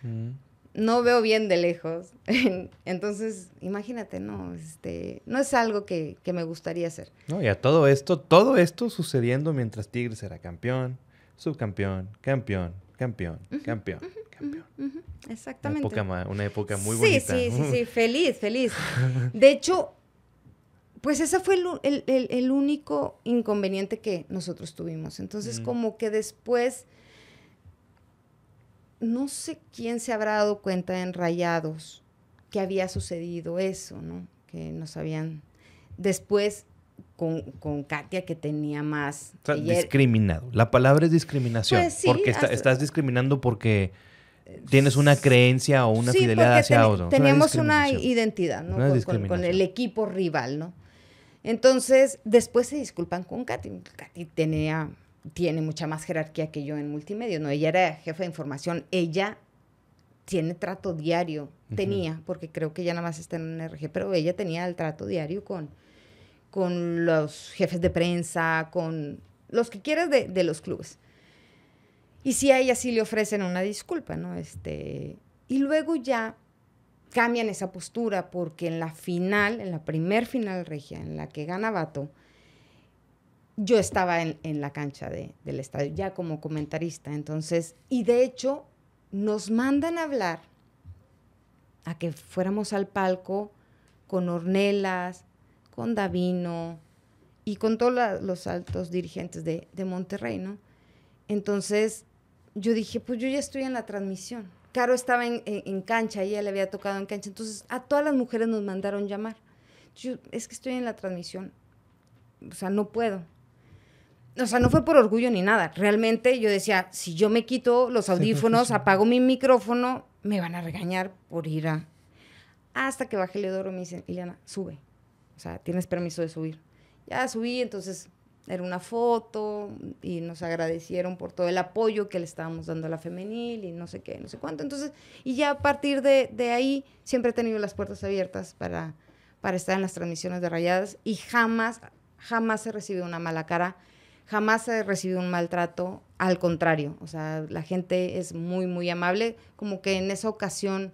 Mm. No veo bien de lejos. Entonces, imagínate, no, este, no es algo que, que, me gustaría hacer. No, y a todo esto, todo esto sucediendo mientras Tigres era campeón, subcampeón, campeón, campeón, campeón, campeón. exactamente. Una época, una época muy bonita. Sí, sí, sí, feliz, feliz. De hecho, pues ese fue el, único inconveniente que nosotros tuvimos. Entonces, como que después, no sé quién se habrá dado cuenta en Rayados que había sucedido eso, ¿no? Que nos habían... Después, con, Katia, que tenía más... discriminado. La palabra es discriminación. Pues porque estás discriminando porque eh, tienes una creencia o una fidelidad hacia otro. Teníamos una, identidad, ¿no? con, el equipo rival, ¿no? Entonces, después se disculpan con Katy. Katy tenía, tiene mucha más jerarquía que yo en multimedia, ¿no? Ella era jefa de información, ella tiene trato diario, tenía, porque creo que ya nada más está en un RG, pero ella tenía el trato diario con, con los jefes de prensa, con los que quieras de, los clubes. Y si a ella sí le ofrecen una disculpa, ¿no? Este, y luego ya cambian esa postura porque en la final, en la primer final regia, en la que gana Bato, yo estaba en, la cancha del estadio, ya como comentarista. Entonces, y de hecho, nos mandan a hablar a que fuéramos al palco con Ornelas, con Davino y con todos los altos dirigentes de, de Monterrey, ¿no? Entonces, yo dije, pues yo ya estoy en la transmisión. Caro estaba en, en, cancha, ella le había tocado en cancha, entonces a todas las mujeres nos mandaron llamar. Yo, es que estoy en la transmisión, o sea, no puedo. O sea, no fue por orgullo ni nada. Realmente yo decía, si yo me quito los audífonos, apago mi micrófono, me van a regañar por ir a... Hasta que bajé el odoro me dicen, Ileana, sube. O sea, tienes permiso de subir. Ya subí, entonces era una foto y nos agradecieron por todo el apoyo que le estábamos dando a la femenil y no sé qué, no sé cuánto. Entonces, y ya a partir de, ahí siempre he tenido las puertas abiertas para, para estar en las transmisiones de rayadas y jamás, jamás he recibido una mala cara, jamás he recibido un maltrato, al contrario, o sea, la gente es muy, muy amable, como que en esa ocasión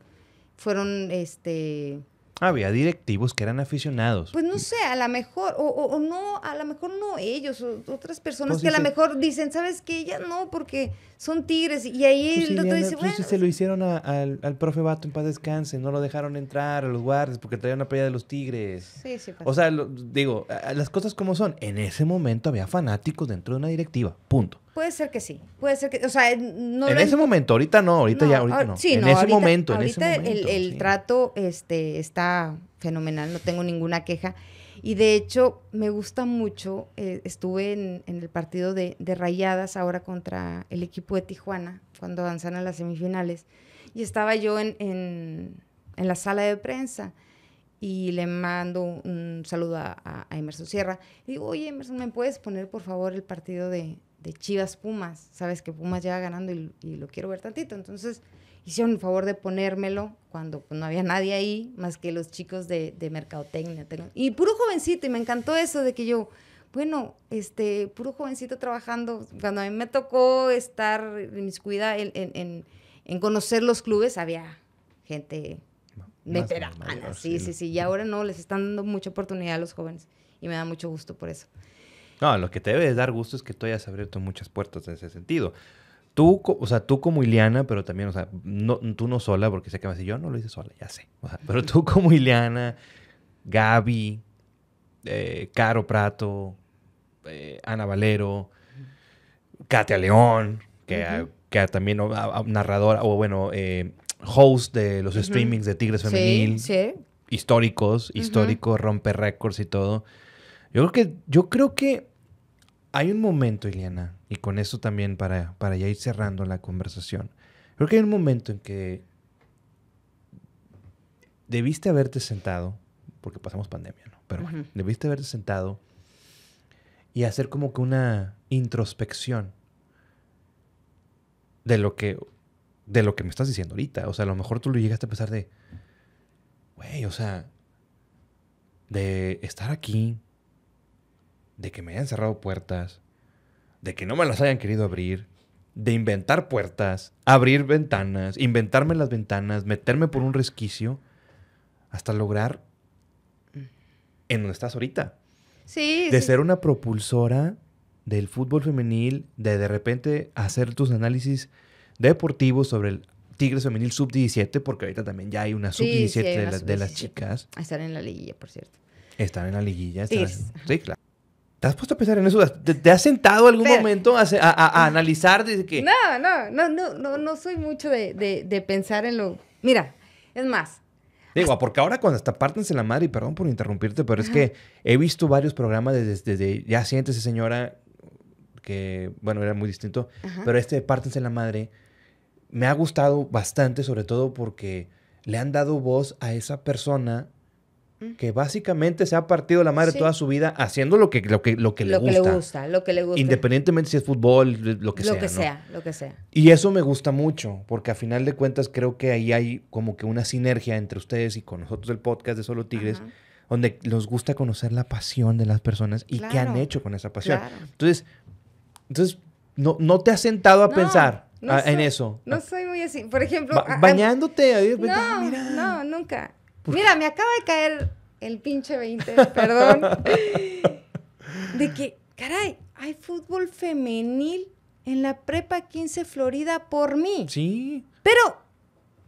fueron, este, había directivos que eran aficionados. Pues no sé, a lo mejor, o, o, no, a lo mejor no ellos, otras personas pues que a lo mejor dicen, ¿sabes qué? Ya no, porque son tigres. Y ahí pues el otro dice, pues bueno. se lo hicieron al, profe Vato en paz descanse, no lo dejaron entrar a los guardias porque traían una pelea de los tigres. Sí, sí. O sea, digo, las cosas como son. En ese momento había fanáticos dentro de una directiva, punto. Puede ser que sí, puede ser que, o sea, no En ese momento, ahorita no, ahorita ya, ahorita no. Sí, en ese momento, en ese momento. El, el trato este, está fenomenal, no tengo ninguna queja. Y de hecho, me gusta mucho, eh, estuve en, el partido de, Rayadas ahora contra el equipo de Tijuana, cuando avanzan a las semifinales, y estaba yo en, la sala de prensa y le mando un saludo a, a, Emerson Sierra. Y digo, oye, Emerson, ¿me puedes poner por favor el partido de, de Chivas Pumas. Sabes que Pumas lleva ganando y, lo quiero ver tantito. Entonces hicieron el favor de ponérmelo cuando pues, no había nadie ahí más que los chicos de, de Mercadotecnia. Y puro jovencito, y me encantó eso de que yo, bueno, este, puro jovencito trabajando. Cuando a mí me tocó estar en, en, en, en conocer los clubes, había gente veterana. Sí, sí, sí. Y ahora no, les están dando mucha oportunidad a los jóvenes. Y me da mucho gusto por eso. No, lo que te debe dar gusto es que tú hayas abierto muchas puertas en ese sentido. Tú, o sea, tú como Ileana, pero también, o sea, tú no sola, porque sé que me decir, yo no lo hice sola, ya sé. pero tú como Ileana, Gaby, eh, Caro Prato, eh, Ana Valero, Katia León, que, también narradora, o bueno, eh, host de los streamings de Tigres Femenil. Históricos, históricos, rompe récords y todo. Yo creo que, yo creo que hay un momento, Ileana, y con eso también para, ya ir cerrando la conversación. Creo que hay un momento en que debiste haberte sentado, porque pasamos pandemia, ¿no? Pero bueno, debiste haberte sentado y hacer como que una introspección de lo que de lo que me estás diciendo ahorita. O sea, a lo mejor tú lo llegaste a pensar de, güey, o sea, de estar aquí, de que me hayan cerrado puertas, de que no me las hayan querido abrir, de inventar puertas, abrir ventanas, inventarme las ventanas, meterme por un resquicio, hasta lograr en donde estás ahorita. Sí. De ser una propulsora del fútbol femenil, de de repente hacer tus análisis deportivos sobre el Tigres Femenil Sub-17, porque ahorita también ya hay una Sub-17 de, de, las chicas. estar en la liguilla, por cierto. estar en la liguilla. sí, claro. ¿Te has puesto a pensar en eso? ¿Te, has sentado algún momento a, analizar desde que... No, no, no, no, no, no soy mucho de, pensar en lo... Mira, es más, Digo, porque ahora cuando hasta pártense la madre, y perdón por interrumpirte, pero es que he visto varios programas desde, desde, Ya siéntese señora, que bueno, era muy distinto, pero este de pártense la madre me ha gustado bastante, sobre todo porque le han dado voz a esa persona que básicamente se ha partido la madre toda su vida haciendo lo que, lo que, lo que, le, lo gusta. que le gusta. Lo que le gusta. Independientemente si es fútbol, lo que sea. Lo que sea, lo que sea. Y eso me gusta mucho, porque a final de cuentas creo que ahí hay como que una sinergia entre ustedes y con nosotros del podcast de Solo Tigres, donde nos gusta conocer la pasión de las personas y qué han hecho con esa pasión. Entonces, entonces no, no te has sentado a pensar. en eso. No soy muy así. Por ejemplo. bañándote. no, ah, mira. no, nunca. Mira, me acaba de caer el pinche 20, perdón. de que, caray, hay fútbol femenil en la prepa 15 Florida por mí. Sí. Pero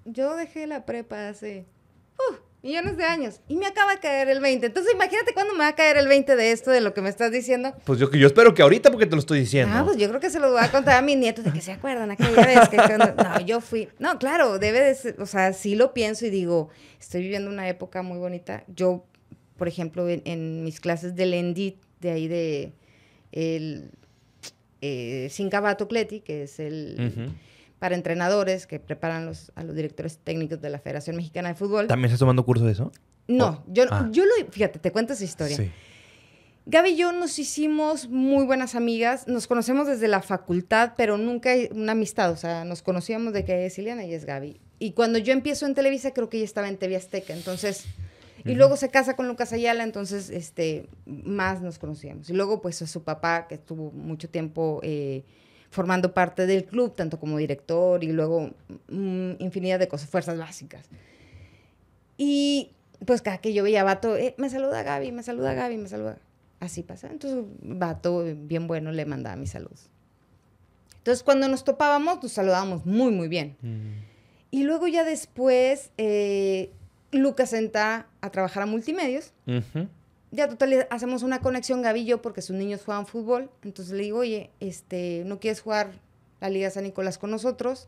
yo dejé la prepa hace uh, millones de años. Y me acaba de caer el 20. Entonces imagínate cuándo me va a caer el 20 de esto, de lo que me estás diciendo. Pues yo, yo espero que ahorita porque te lo estoy diciendo. Ah, pues yo creo que se lo voy a contar a mis nietos de que se acuerdan aquella vez No, yo fui... No, claro, debe de ser... O sea, sí lo pienso y digo, estoy viviendo una época muy bonita. Yo, por ejemplo, en, mis clases del ENDIT, de ahí de... El, eh, que es el para entrenadores que preparan los, a los directores técnicos de la Federación Mexicana de Fútbol. ¿También estás tomando curso de eso? No, yo, ah. yo lo... Fíjate, te cuento esa historia. Sí. Gaby y yo nos hicimos muy buenas amigas, nos conocemos desde la facultad, pero nunca una amistad, o sea, nos conocíamos de que es Ileana y es Gaby. Y cuando yo empiezo en Televisa, creo que ella estaba en TV Azteca, entonces... Y luego se casa con Lucas Ayala, entonces este, más nos conocíamos. Y luego pues a su papá, que estuvo mucho tiempo... Eh, formando parte del club, tanto como director y luego mm, infinidad de cosas, fuerzas básicas. Y pues cada que yo veía a Vato, eh, me saluda Gaby, me saluda Gaby, me saluda. Así pasa. Entonces Vato, bien bueno, le mandaba mi salud. Entonces cuando nos topábamos, nos saludábamos muy, muy bien. Y luego ya después, eh, Lucas entra a trabajar a multimedios. Uh ya total hacemos una conexión Gavillo porque sus niños juegan fútbol, entonces le digo, "Oye, este, ¿no quieres jugar la Liga San Nicolás con nosotros?"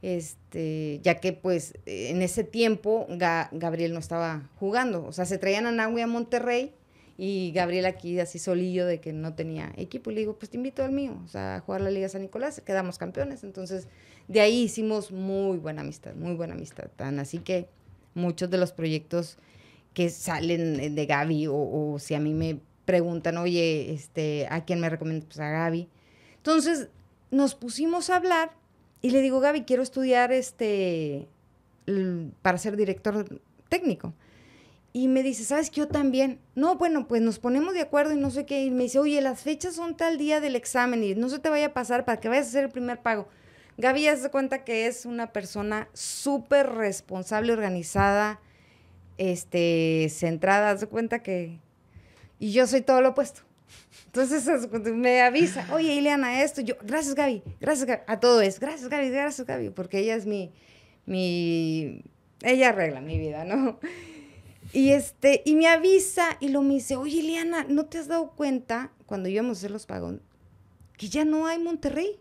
Este, ya que pues en ese tiempo Gabriel no estaba jugando, o sea, se traían a Nahue a Monterrey y Gabriel aquí así solillo de que no tenía equipo. Y le digo, pues te invito al mío, o sea, a jugar la Liga San Nicolás, quedamos campeones. Entonces, de ahí hicimos muy buena amistad, muy buena amistad. Tan así que muchos de los proyectos que salen eh, de Gaby o, si a mí me preguntan, oye, este, ¿a quién me recomiendas? Pues a Gaby. Entonces nos pusimos a hablar y le digo, Gaby, quiero estudiar este, para ser director técnico. Y me dice, ¿sabes que yo también? No, bueno, pues nos ponemos de acuerdo y no sé qué. Y me dice, oye, las fechas son tal día del examen y no se te vaya a pasar para que vayas a hacer el primer pago. Gaby ya se cuenta que es una persona súper responsable, organizada, este, centrada, haz de cuenta que... Y yo soy todo lo opuesto. Entonces me avisa, oye, Ileana, esto, yo, gracias Gaby, gracias a todo es, gracias Gaby, gracias Gaby, porque ella es mi, mi, ella arregla mi vida, ¿no? Y este, y me avisa y lo me dice, oye, Ileana, ¿no te has dado cuenta cuando íbamos a hacer los pagos que ya no hay Monterrey?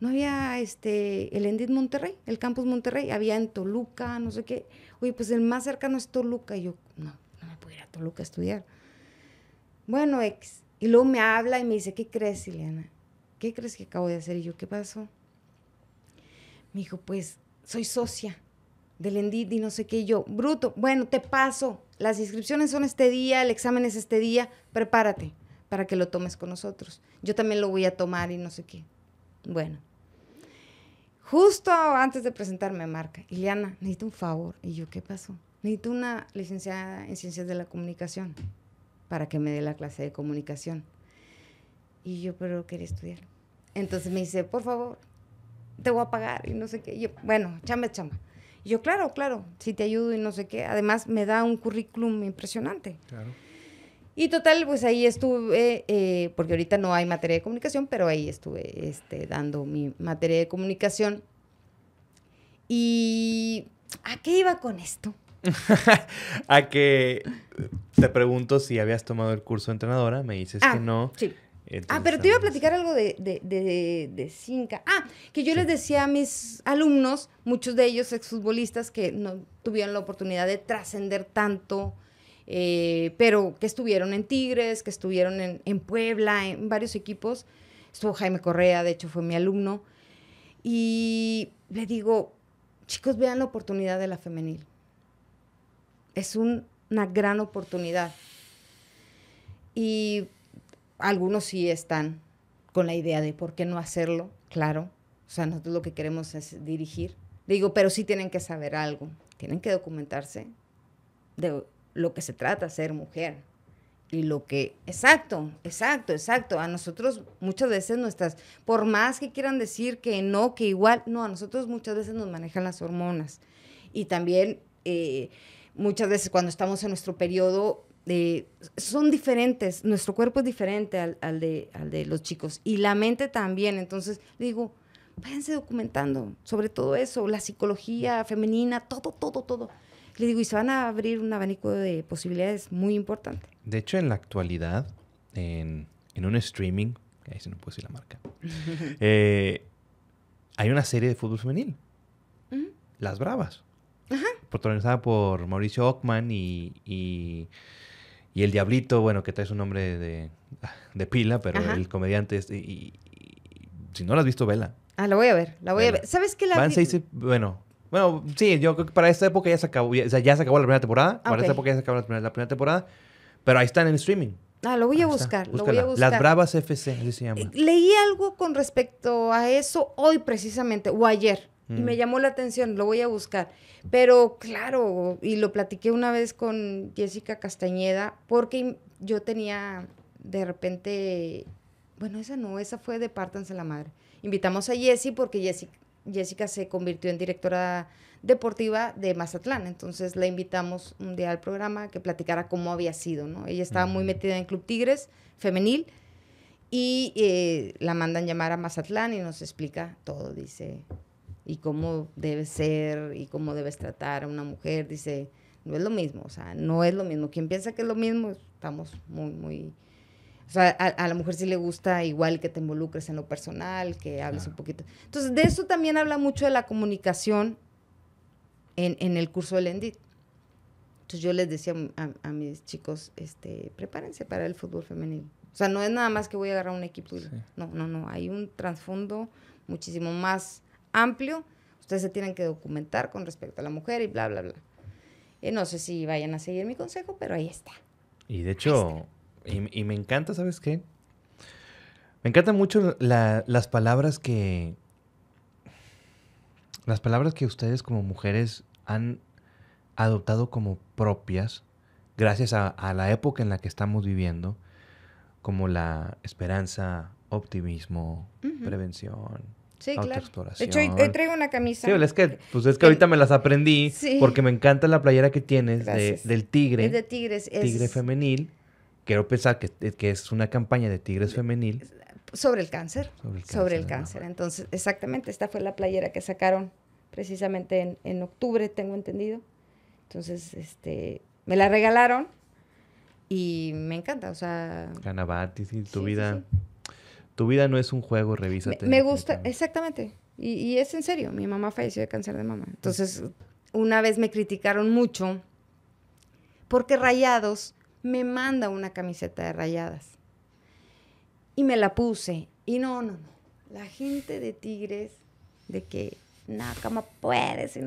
No había, este, el Endit Monterrey, el campus Monterrey, había en Toluca, no sé qué oye, pues el más cercano es Toluca. Y yo, no, no me puedo ir a Toluca a estudiar. Bueno, ex. Y luego me habla y me dice, ¿qué crees, Ileana? ¿Qué crees que acabo de hacer? Y yo, ¿qué pasó? Me dijo, pues soy socia del Endid y no sé qué. yo, bruto, bueno, te paso. Las inscripciones son este día, el examen es este día, prepárate para que lo tomes con nosotros. Yo también lo voy a tomar y no sé qué. Bueno, Justo antes de presentarme, marca, Ileana, necesito un favor. Y yo, ¿qué pasó? Necesito una licenciada en ciencias de la comunicación para que me dé la clase de comunicación. Y yo, pero quería estudiar. Entonces me dice, por favor, te voy a pagar y no sé qué. Y yo, bueno, chamba, chamba. Y yo, claro, claro, si te ayudo y no sé qué. Además, me da un currículum impresionante. Claro. Y total, pues ahí estuve, eh, porque ahorita no hay materia de comunicación, pero ahí estuve este, dando mi materia de comunicación. ¿Y a qué iba con esto? a que te pregunto si habías tomado el curso de entrenadora, me dices ah, que no. ah, pero te iba a platicar algo de, de, Cinca. Ah, que yo les decía a mis alumnos, muchos de ellos exfutbolistas que no tuvieron la oportunidad de trascender tanto eh, pero que estuvieron en Tigres, que estuvieron en, Puebla, en varios equipos. Estuvo Jaime Correa, de hecho fue mi alumno. Y le digo, chicos, vean la oportunidad de la femenil. Es una gran oportunidad. Y algunos sí están con la idea de por qué no hacerlo, claro. O sea, nosotros lo que queremos es dirigir. Le digo, pero sí tienen que saber algo, tienen que documentarse de lo que se trata, ser mujer. Y lo que, exacto, exacto, exacto. A nosotros muchas veces nuestras, por más que quieran decir que no, que igual, no, a nosotros muchas veces nos manejan las hormonas. Y también eh, muchas veces cuando estamos en nuestro periodo, son diferentes, nuestro cuerpo es diferente al, de, al de los chicos. Y la mente también. Entonces, digo, váyanse documentando sobre todo eso, la psicología femenina, todo, todo, todo. Le digo, y se van a abrir un abanico de posibilidades muy importante. De hecho, en la actualidad, en, un streaming, ahí se no puedo decir la marca, eh, hay una serie de fútbol femenil. Las Bravas. Ajá. Protagonizada por Mauricio Ockman y, y, El Diablito, bueno, que trae su nombre de, de pila, pero el comediante es... si no la has visto, vela. Ah, la voy a ver, la voy a ver. ¿Sabes qué la bueno, bueno, sí, yo creo que para esta época ya se acabó. o sea, ya se acabó la primera temporada. Para esta época ya se acabó la primera, temporada. Pero ahí están en streaming. Ah, lo voy a buscar, Las Bravas FC, así se llama. Eh, leí algo con respecto a eso hoy precisamente, o ayer. Y me mm. llamó la atención, lo voy a buscar. Pero claro, y lo platiqué una vez con Jessica Castañeda, porque yo tenía de repente, bueno, esa no, esa fue de Pártanse la Madre. Invitamos a Jessie porque jessica Jessica se convirtió en directora deportiva de Mazatlán. Entonces la invitamos un día al programa que platicara cómo había sido, ¿no? Ella estaba muy metida en Club Tigres, femenil, y eh, la mandan llamar a Mazatlán y nos explica todo, dice, y cómo debe ser y cómo debes tratar a una mujer, dice, no es lo mismo, o sea, no es lo mismo. Quien piensa que es lo mismo, estamos muy, muy o sea, a, la mujer sí le gusta igual que te involucres en lo personal, que hables un poquito. Entonces, de eso también habla mucho de la comunicación en, el curso del ENDIT. Entonces, yo les decía a, mis chicos, este, prepárense para el fútbol femenino. O sea, no es nada más que voy a agarrar un equipo. No, no, no. Hay un trasfondo muchísimo más amplio. Ustedes se tienen que documentar con respecto a la mujer y bla, bla, bla. Y eh, no sé si vayan a seguir mi consejo, pero ahí está. Y de hecho y, me encanta, ¿sabes qué? Me encantan mucho las palabras que. Las palabras que ustedes como mujeres han adoptado como propias, gracias a, la época en la que estamos viviendo, como la esperanza, optimismo, prevención, Sí, claro. De hecho, hoy, traigo una camisa. Sí, es que, pues es que ahorita me las aprendí porque me encanta la playera que tienes del tigre. Es de tigres. Es... Tigre femenil quiero pensar eh, que, es una campaña de Tigres Femenil. Sobre el cáncer. Sobre el cáncer. Entonces, exactamente, esta fue la playera que sacaron precisamente en, en, octubre, tengo entendido. Entonces, este, me la regalaron y me encanta, o sea... tu vida... tu vida no es un juego, revísate. Me, gusta, exactamente. Y, y, es en serio, mi mamá falleció de cáncer de mama. Entonces, una vez me criticaron mucho porque Rayados me manda una camiseta de rayadas. Y me la puse. Y no, no, no. La gente de Tigres, de que, nada ¿cómo puedes?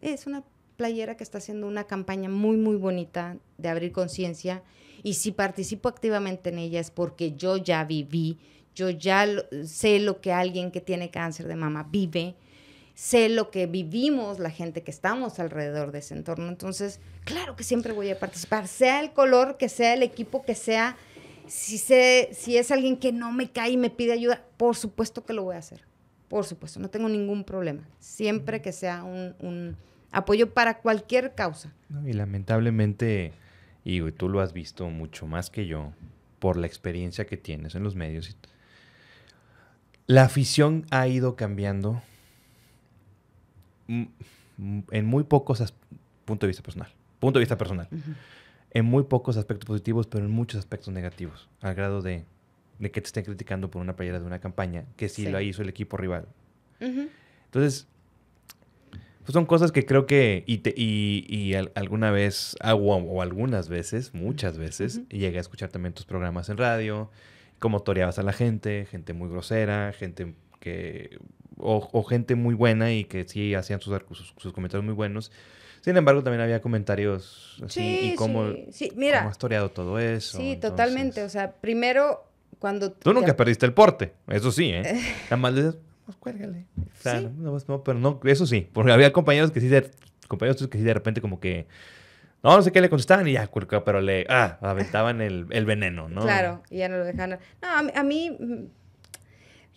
es una playera que está haciendo una campaña muy, muy bonita de abrir conciencia. Y si participo activamente en ella es porque yo ya viví, yo ya sé lo que alguien que tiene cáncer de mama vive sé lo que vivimos la gente que estamos alrededor de ese entorno. Entonces, claro que siempre voy a participar, sea el color, que sea el equipo, que sea, si, sé, si es alguien que no me cae y me pide ayuda, por supuesto que lo voy a hacer. Por supuesto, no tengo ningún problema. Siempre que sea un, un apoyo para cualquier causa. y lamentablemente, y tú lo has visto mucho más que yo, por la experiencia que tienes en los medios, la afición ha ido cambiando en muy pocos punto de vista personal, punto de vista personal, en muy pocos aspectos positivos, pero en muchos aspectos negativos, al grado de, de que te estén criticando por una playera de una campaña que sí, lo hizo el equipo rival. Entonces, pues son cosas que creo que y, y, alguna vez o, o, algunas veces, muchas veces, Y llegué a escuchar también tus programas en radio, como toreabas a la gente, gente muy grosera, gente que o, gente muy buena y que sí hacían sus, comentarios muy buenos. Sin embargo, también había comentarios así sí, y sí, Mira, cómo ha historiado todo eso. Sí, totalmente. O sea, primero cuando... Tú nunca perdiste el porte, eso sí, ¿eh? Nada más le pues cuélgale. no, pero no, eso sí, porque había compañeros que sí, de, compañeros que sí de repente como que... No, no sé qué le contestaban y ya, pero le ah, aventaban el, el veneno, ¿no? Claro, y ya no lo dejaron No, a mí mm,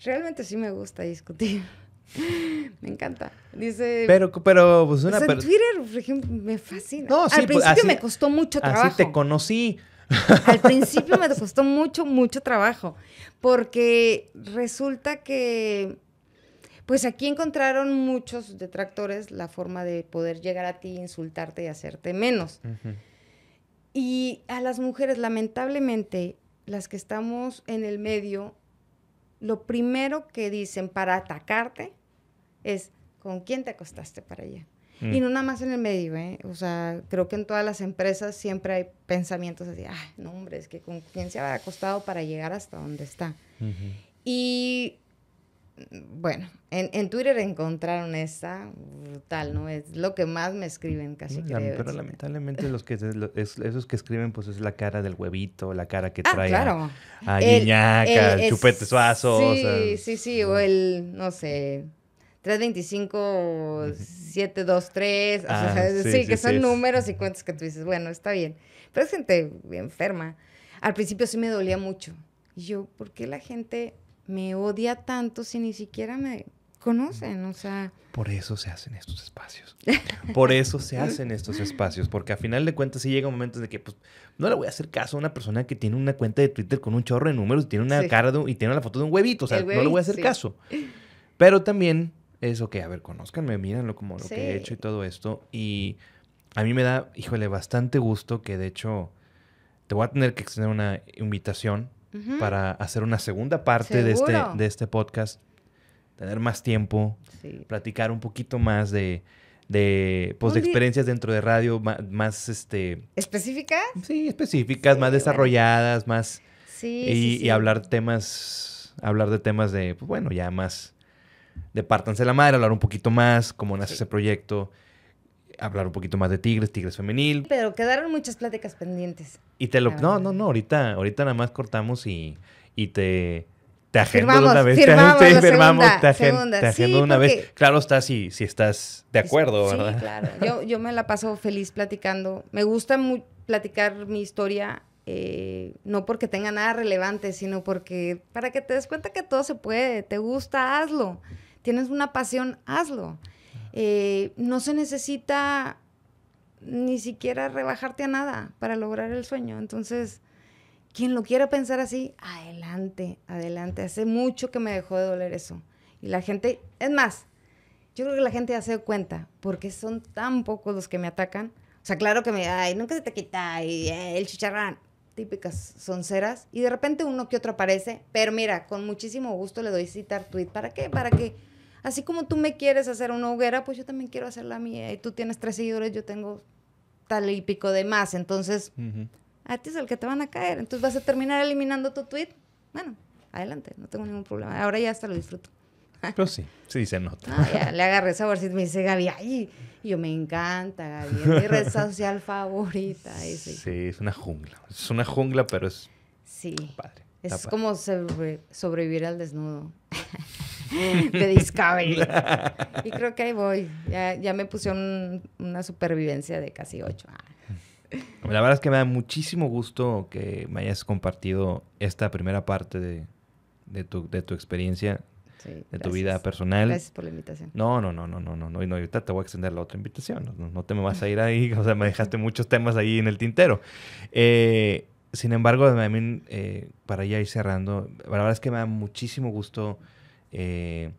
Realmente sí me gusta discutir. me encanta. Dice. Pero, pero, pues una Twitter, por ejemplo, me fascina. Al pues, principio me costó mucho trabajo. Así te conocí. Al principio me costó mucho, mucho trabajo. Porque resulta que. Pues aquí encontraron muchos detractores la forma de poder llegar a ti, insultarte y hacerte menos. Y a las mujeres, lamentablemente, las que estamos en el medio, lo primero que dicen para atacarte es con quién te acostaste para allá. Y mm. no nada más en el medio, ¿eh? O sea, creo que en todas las empresas siempre hay pensamientos así, ¡ay, no, hombre, es que con quién se ha acostado para llegar hasta donde está. Y bueno, en, Twitter encontraron esa brutal, ¿no? Es lo que más me escriben casi. creo, pero lamentablemente los que esos que escriben pues es la cara del huevito, la cara que ah, trae claro. a, el, Chupete Suazo. Sí, o sí, sí, o el, no sé, 325, 723, ah, sí, que son números y cuentas que tú dices, bueno, está bien. Pero es gente enferma. Al principio sí me dolía mucho. Y yo, ¿por qué la gente me odia tanto si ni siquiera me conocen, o sea... Por eso se hacen estos espacios. Por eso se hacen estos espacios, porque a final de cuentas sí llega momentos de que, pues, no le voy a hacer caso a una persona que tiene una cuenta de Twitter con un chorro de números, tiene una cara y tiene la foto de un huevito, o sea, no le voy a hacer caso. Pero también es, ok, a ver, conózcanme, mírenlo como lo que he hecho y todo esto, y a mí me da, híjole, bastante gusto que de hecho te voy a tener que extender una invitación para hacer una segunda parte de este, de este, podcast, tener más tiempo, platicar un poquito más de, de, pues, experiencias dentro de radio más, este, específicas. Sí, específicas, más desarrolladas, más... y, hablar temas, hablar de temas de, pues, bueno, ya más... Pártanse la madre, hablar un poquito más, cómo nace ese proyecto hablar un poquito más de Tigres, Tigres femenil. Pero quedaron muchas pláticas pendientes. Y te lo no, no, no, ahorita ahorita nada más cortamos y, te te una vez, te, enfermamos, te, una vez. Claro está si, si estás de acuerdo, ¿verdad? Sí, claro. Yo, yo me la paso feliz platicando. Me gusta muy platicar mi historia, eh, no porque tenga nada relevante, sino porque para que te des cuenta que todo se puede, te gusta, hazlo. Tienes una pasión, hazlo. Eh, no se necesita ni siquiera rebajarte a nada para lograr el sueño. Entonces, quien lo quiera pensar así, adelante, adelante. Hace mucho que me dejó de doler eso. Y la gente, es más, yo creo que la gente ya se da cuenta, porque son tan pocos los que me atacan. O sea, claro que me, ay, nunca se te quita, y eh, el chicharrán, típicas sonceras. Y de repente uno que otro aparece, pero mira, con muchísimo gusto le doy citar tweet. ¿Para qué? Para que así como tú me quieres hacer una hoguera, pues yo también quiero hacer la mía. Y tú tienes tres seguidores, yo tengo tal y pico de más. Entonces, a ti es el que te van a caer. Entonces vas a terminar eliminando tu tweet. Bueno, adelante, no tengo ningún problema. Ahora ya hasta lo disfruto. Pero pues sí, sí se nota. Ah, ya, le agarré y Me dice Gaby, ay, yo me encanta, Gaby. mi red social favorita. sí. es una jungla. Es una jungla, pero es. Sí. Padre. Es como sobrevivir al desnudo. de Discovery. y creo que ahí voy. Ya, ya me puse una supervivencia de casi ocho. Ah. La verdad es que me da muchísimo gusto que me hayas compartido esta primera parte de, de, tu, de tu experiencia. de tu vida personal. Gracias por la invitación. No, no, no, no, no, no, no. ahorita te voy a extender la otra invitación. No, te me vas a ir ahí. O sea, me dejaste muchos temas ahí en el tintero. Eh, sin embargo, también eh, para ya ir cerrando, la verdad es que me da muchísimo gusto eh,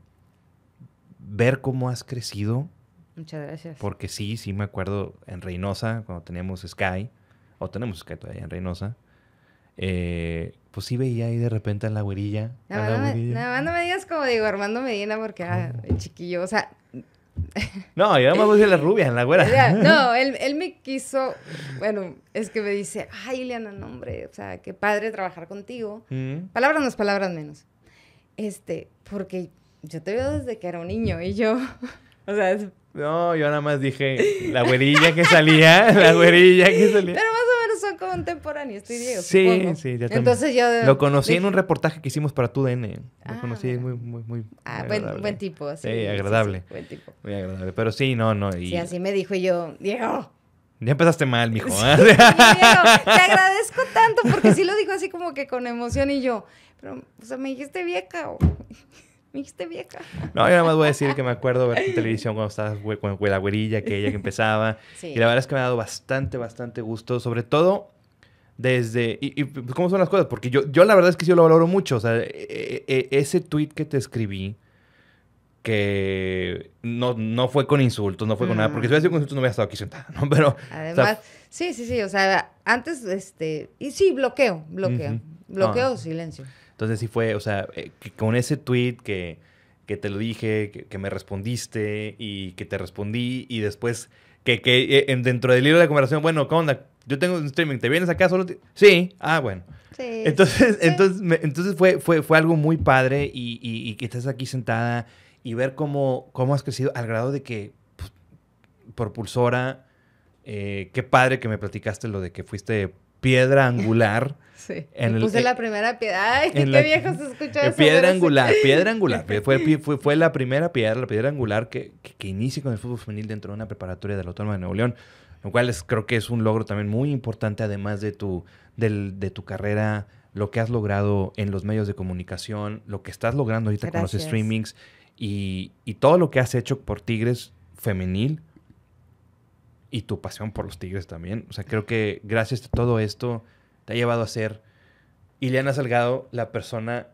ver cómo has crecido. Muchas gracias. Porque sí, sí me acuerdo en Reynosa, cuando teníamos Sky, o tenemos Sky todavía en Reynosa, eh, pues sí veía ahí de repente en la güerilla. Nada, no, no, me digas como digo Armando Medina porque ah, era chiquillo, o sea... No, yo nada más decirle la rubia, en la güera. no, él, me quiso, bueno, es que me dice, ay, Ileana, hombre, o sea, qué padre trabajar contigo. Mm. Palabras más, palabras menos este, porque yo te veo desde que era un niño y yo, o sea, No, yo nada más dije, la güerilla que salía, la güerilla que salía. Pero más o menos son contemporáneos, estoy Diego. Sí, sí, ya Entonces yo... Lo conocí en un reportaje que hicimos para tu DN. Lo ah, conocí muy, muy, muy... Ah, buen, tipo, sí. Sí, agradable. buen tipo. Muy agradable. Pero sí, no, no. Y... Sí, así me dijo y yo, Diego. Ya empezaste mal, mijo. Sí, Diego, te agradezco tanto porque sí lo dijo así como que con emoción y yo, pero, o sea, me dijiste vieja, me dijiste vieja. No, yo nada más voy a decir que me acuerdo ver tu televisión cuando estabas con la güerilla, que ella que empezaba. Sí. Y la verdad es que me ha dado bastante, bastante gusto, sobre todo desde... Y, pues, cómo son las cosas? Porque yo, yo la verdad es que sí lo valoro mucho. O sea, e, e, e, ese tweet que te escribí, que no, fue con insultos, no fue con nada, porque si hubiera sido con insultos no hubiera estado aquí sentada, ¿no? Pero... Además, sí, sí, sí, o sea, antes, este, y sí, bloqueo, bloqueo, bloqueo, ah. silencio. Entonces sí fue, o sea, eh, con ese tweet que, que te lo dije, que, me respondiste y que te respondí y después que, que eh, dentro del libro de conversación, bueno, ¿cómo onda? Yo tengo un streaming, ¿te vienes acá solo? Sí, ah, bueno. entonces, entonces, entonces fue, fue, algo muy padre y, y, que estás aquí sentada y ver cómo, cómo has crecido al grado de que pues, por Pulsora, eh, qué padre que me platicaste lo de que fuiste piedra angular Sí. puse eh, la primera piedra. Ay, qué viejo eh, Piedra angular, piedra angular. fue, fue, la primera piedra, la piedra angular que, que, con el fútbol femenil dentro de una preparatoria del Autónoma de Nuevo León. Lo cual creo que es un logro también muy importante, además de tu, de tu carrera, lo que has logrado en los medios de comunicación, lo que estás logrando ahorita con los streamings y, y todo lo que has hecho por Tigres femenil y tu pasión por los Tigres también. O sea, creo que gracias a todo esto te ha llevado a ser y le Ileana Salgado, la persona,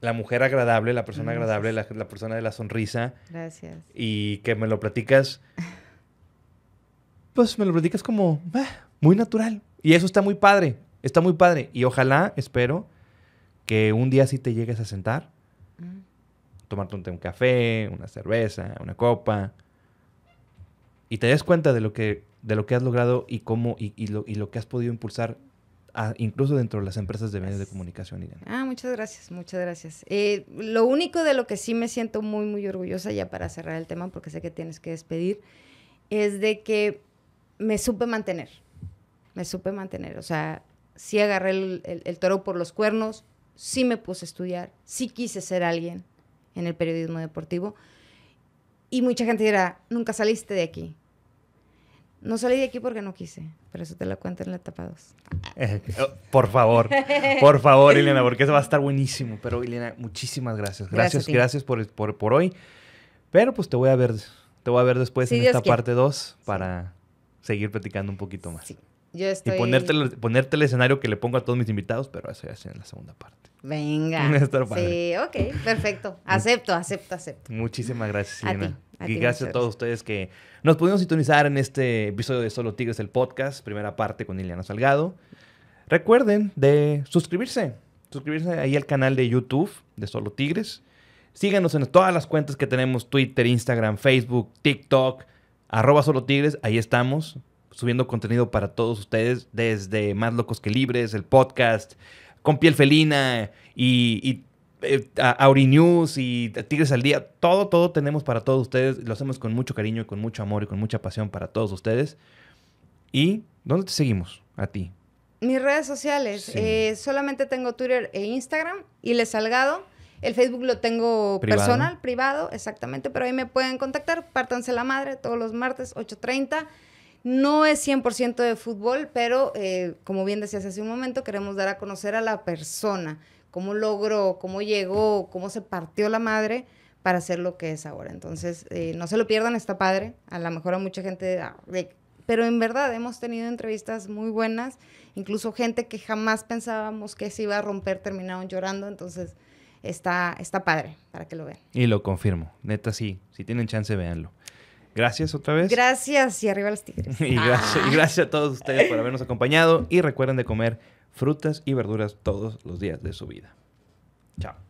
la mujer agradable, la persona mm, agradable, la, persona de la sonrisa. Gracias. Y que me lo platicas, pues me lo platicas como ah, muy natural. Y eso está muy padre, está muy padre. Y ojalá, espero, que un día sí te llegues a sentar, mm. tomarte un, café, una cerveza, una copa, y te des cuenta de lo que, de lo que has logrado y cómo, y lo que has podido impulsar incluso dentro de las empresas de medios de comunicación. Ah, muchas gracias, muchas gracias. Eh, lo único de lo que sí me siento muy, muy orgullosa, ya para cerrar el tema, porque sé que tienes que despedir, es de que me supe mantener, me supe mantener, o sea, sí agarré el, el toro por los cuernos, sí me puse a estudiar, sí quise ser alguien en el periodismo deportivo, y mucha gente dirá, nunca saliste de aquí, no salí de aquí porque no quise, pero eso te lo cuento en la etapa 2. Eh, eh, por favor, por favor, Elena, porque eso va a estar buenísimo. Pero, Elena, muchísimas gracias. Gracias, gracias, por, por, hoy. Pero pues te voy a ver, te voy a ver después en esta parte 2 para seguir platicando un poquito más. Y ponerte el escenario que le pongo a todos mis invitados, pero eso ya es en la segunda parte. Venga. sí, ok, perfecto. Acepto, acepto, acepto. Muchísimas gracias, y gracias a todos ustedes que nos pudieron sintonizar en este episodio de Solo Tigres, el podcast, primera parte con Liliana Salgado. Recuerden de suscribirse, suscribirse ahí al canal de YouTube de Solo Tigres. Síganos en todas las cuentas que tenemos, Twitter, Instagram, Facebook, TikTok, arroba Solo Tigres, ahí estamos subiendo contenido para todos ustedes, desde Más Locos que Libres, el podcast, con piel felina y, y eh, Aurinews y Tigres al Día. Todo, todo tenemos para todos ustedes. Lo hacemos con mucho cariño y con mucho amor y con mucha pasión para todos ustedes. ¿Y dónde te seguimos? A ti. Mis redes sociales. Eh, solamente tengo Twitter e Instagram y Les Salgado. El Facebook lo tengo personal, privado, exactamente, pero ahí me pueden contactar. Pártanse la madre todos los martes, 8.30. No es 100% de fútbol, pero eh, como bien decías hace un momento, queremos dar a conocer a la persona, cómo logró, cómo llegó, cómo se partió la madre para ser lo que es ahora. Entonces, eh, no se lo pierdan, está padre. A lo mejor a mucha gente... Ah, pero en verdad hemos tenido entrevistas muy buenas, incluso gente que jamás pensábamos que se iba a romper terminaron llorando, entonces está, está padre para que lo vean. Y lo confirmo, neta sí, si tienen chance véanlo. Gracias otra vez. Gracias y arriba los tigres. y, gracias, y gracias a todos ustedes por habernos acompañado y recuerden de comer frutas y verduras todos los días de su vida. Chao.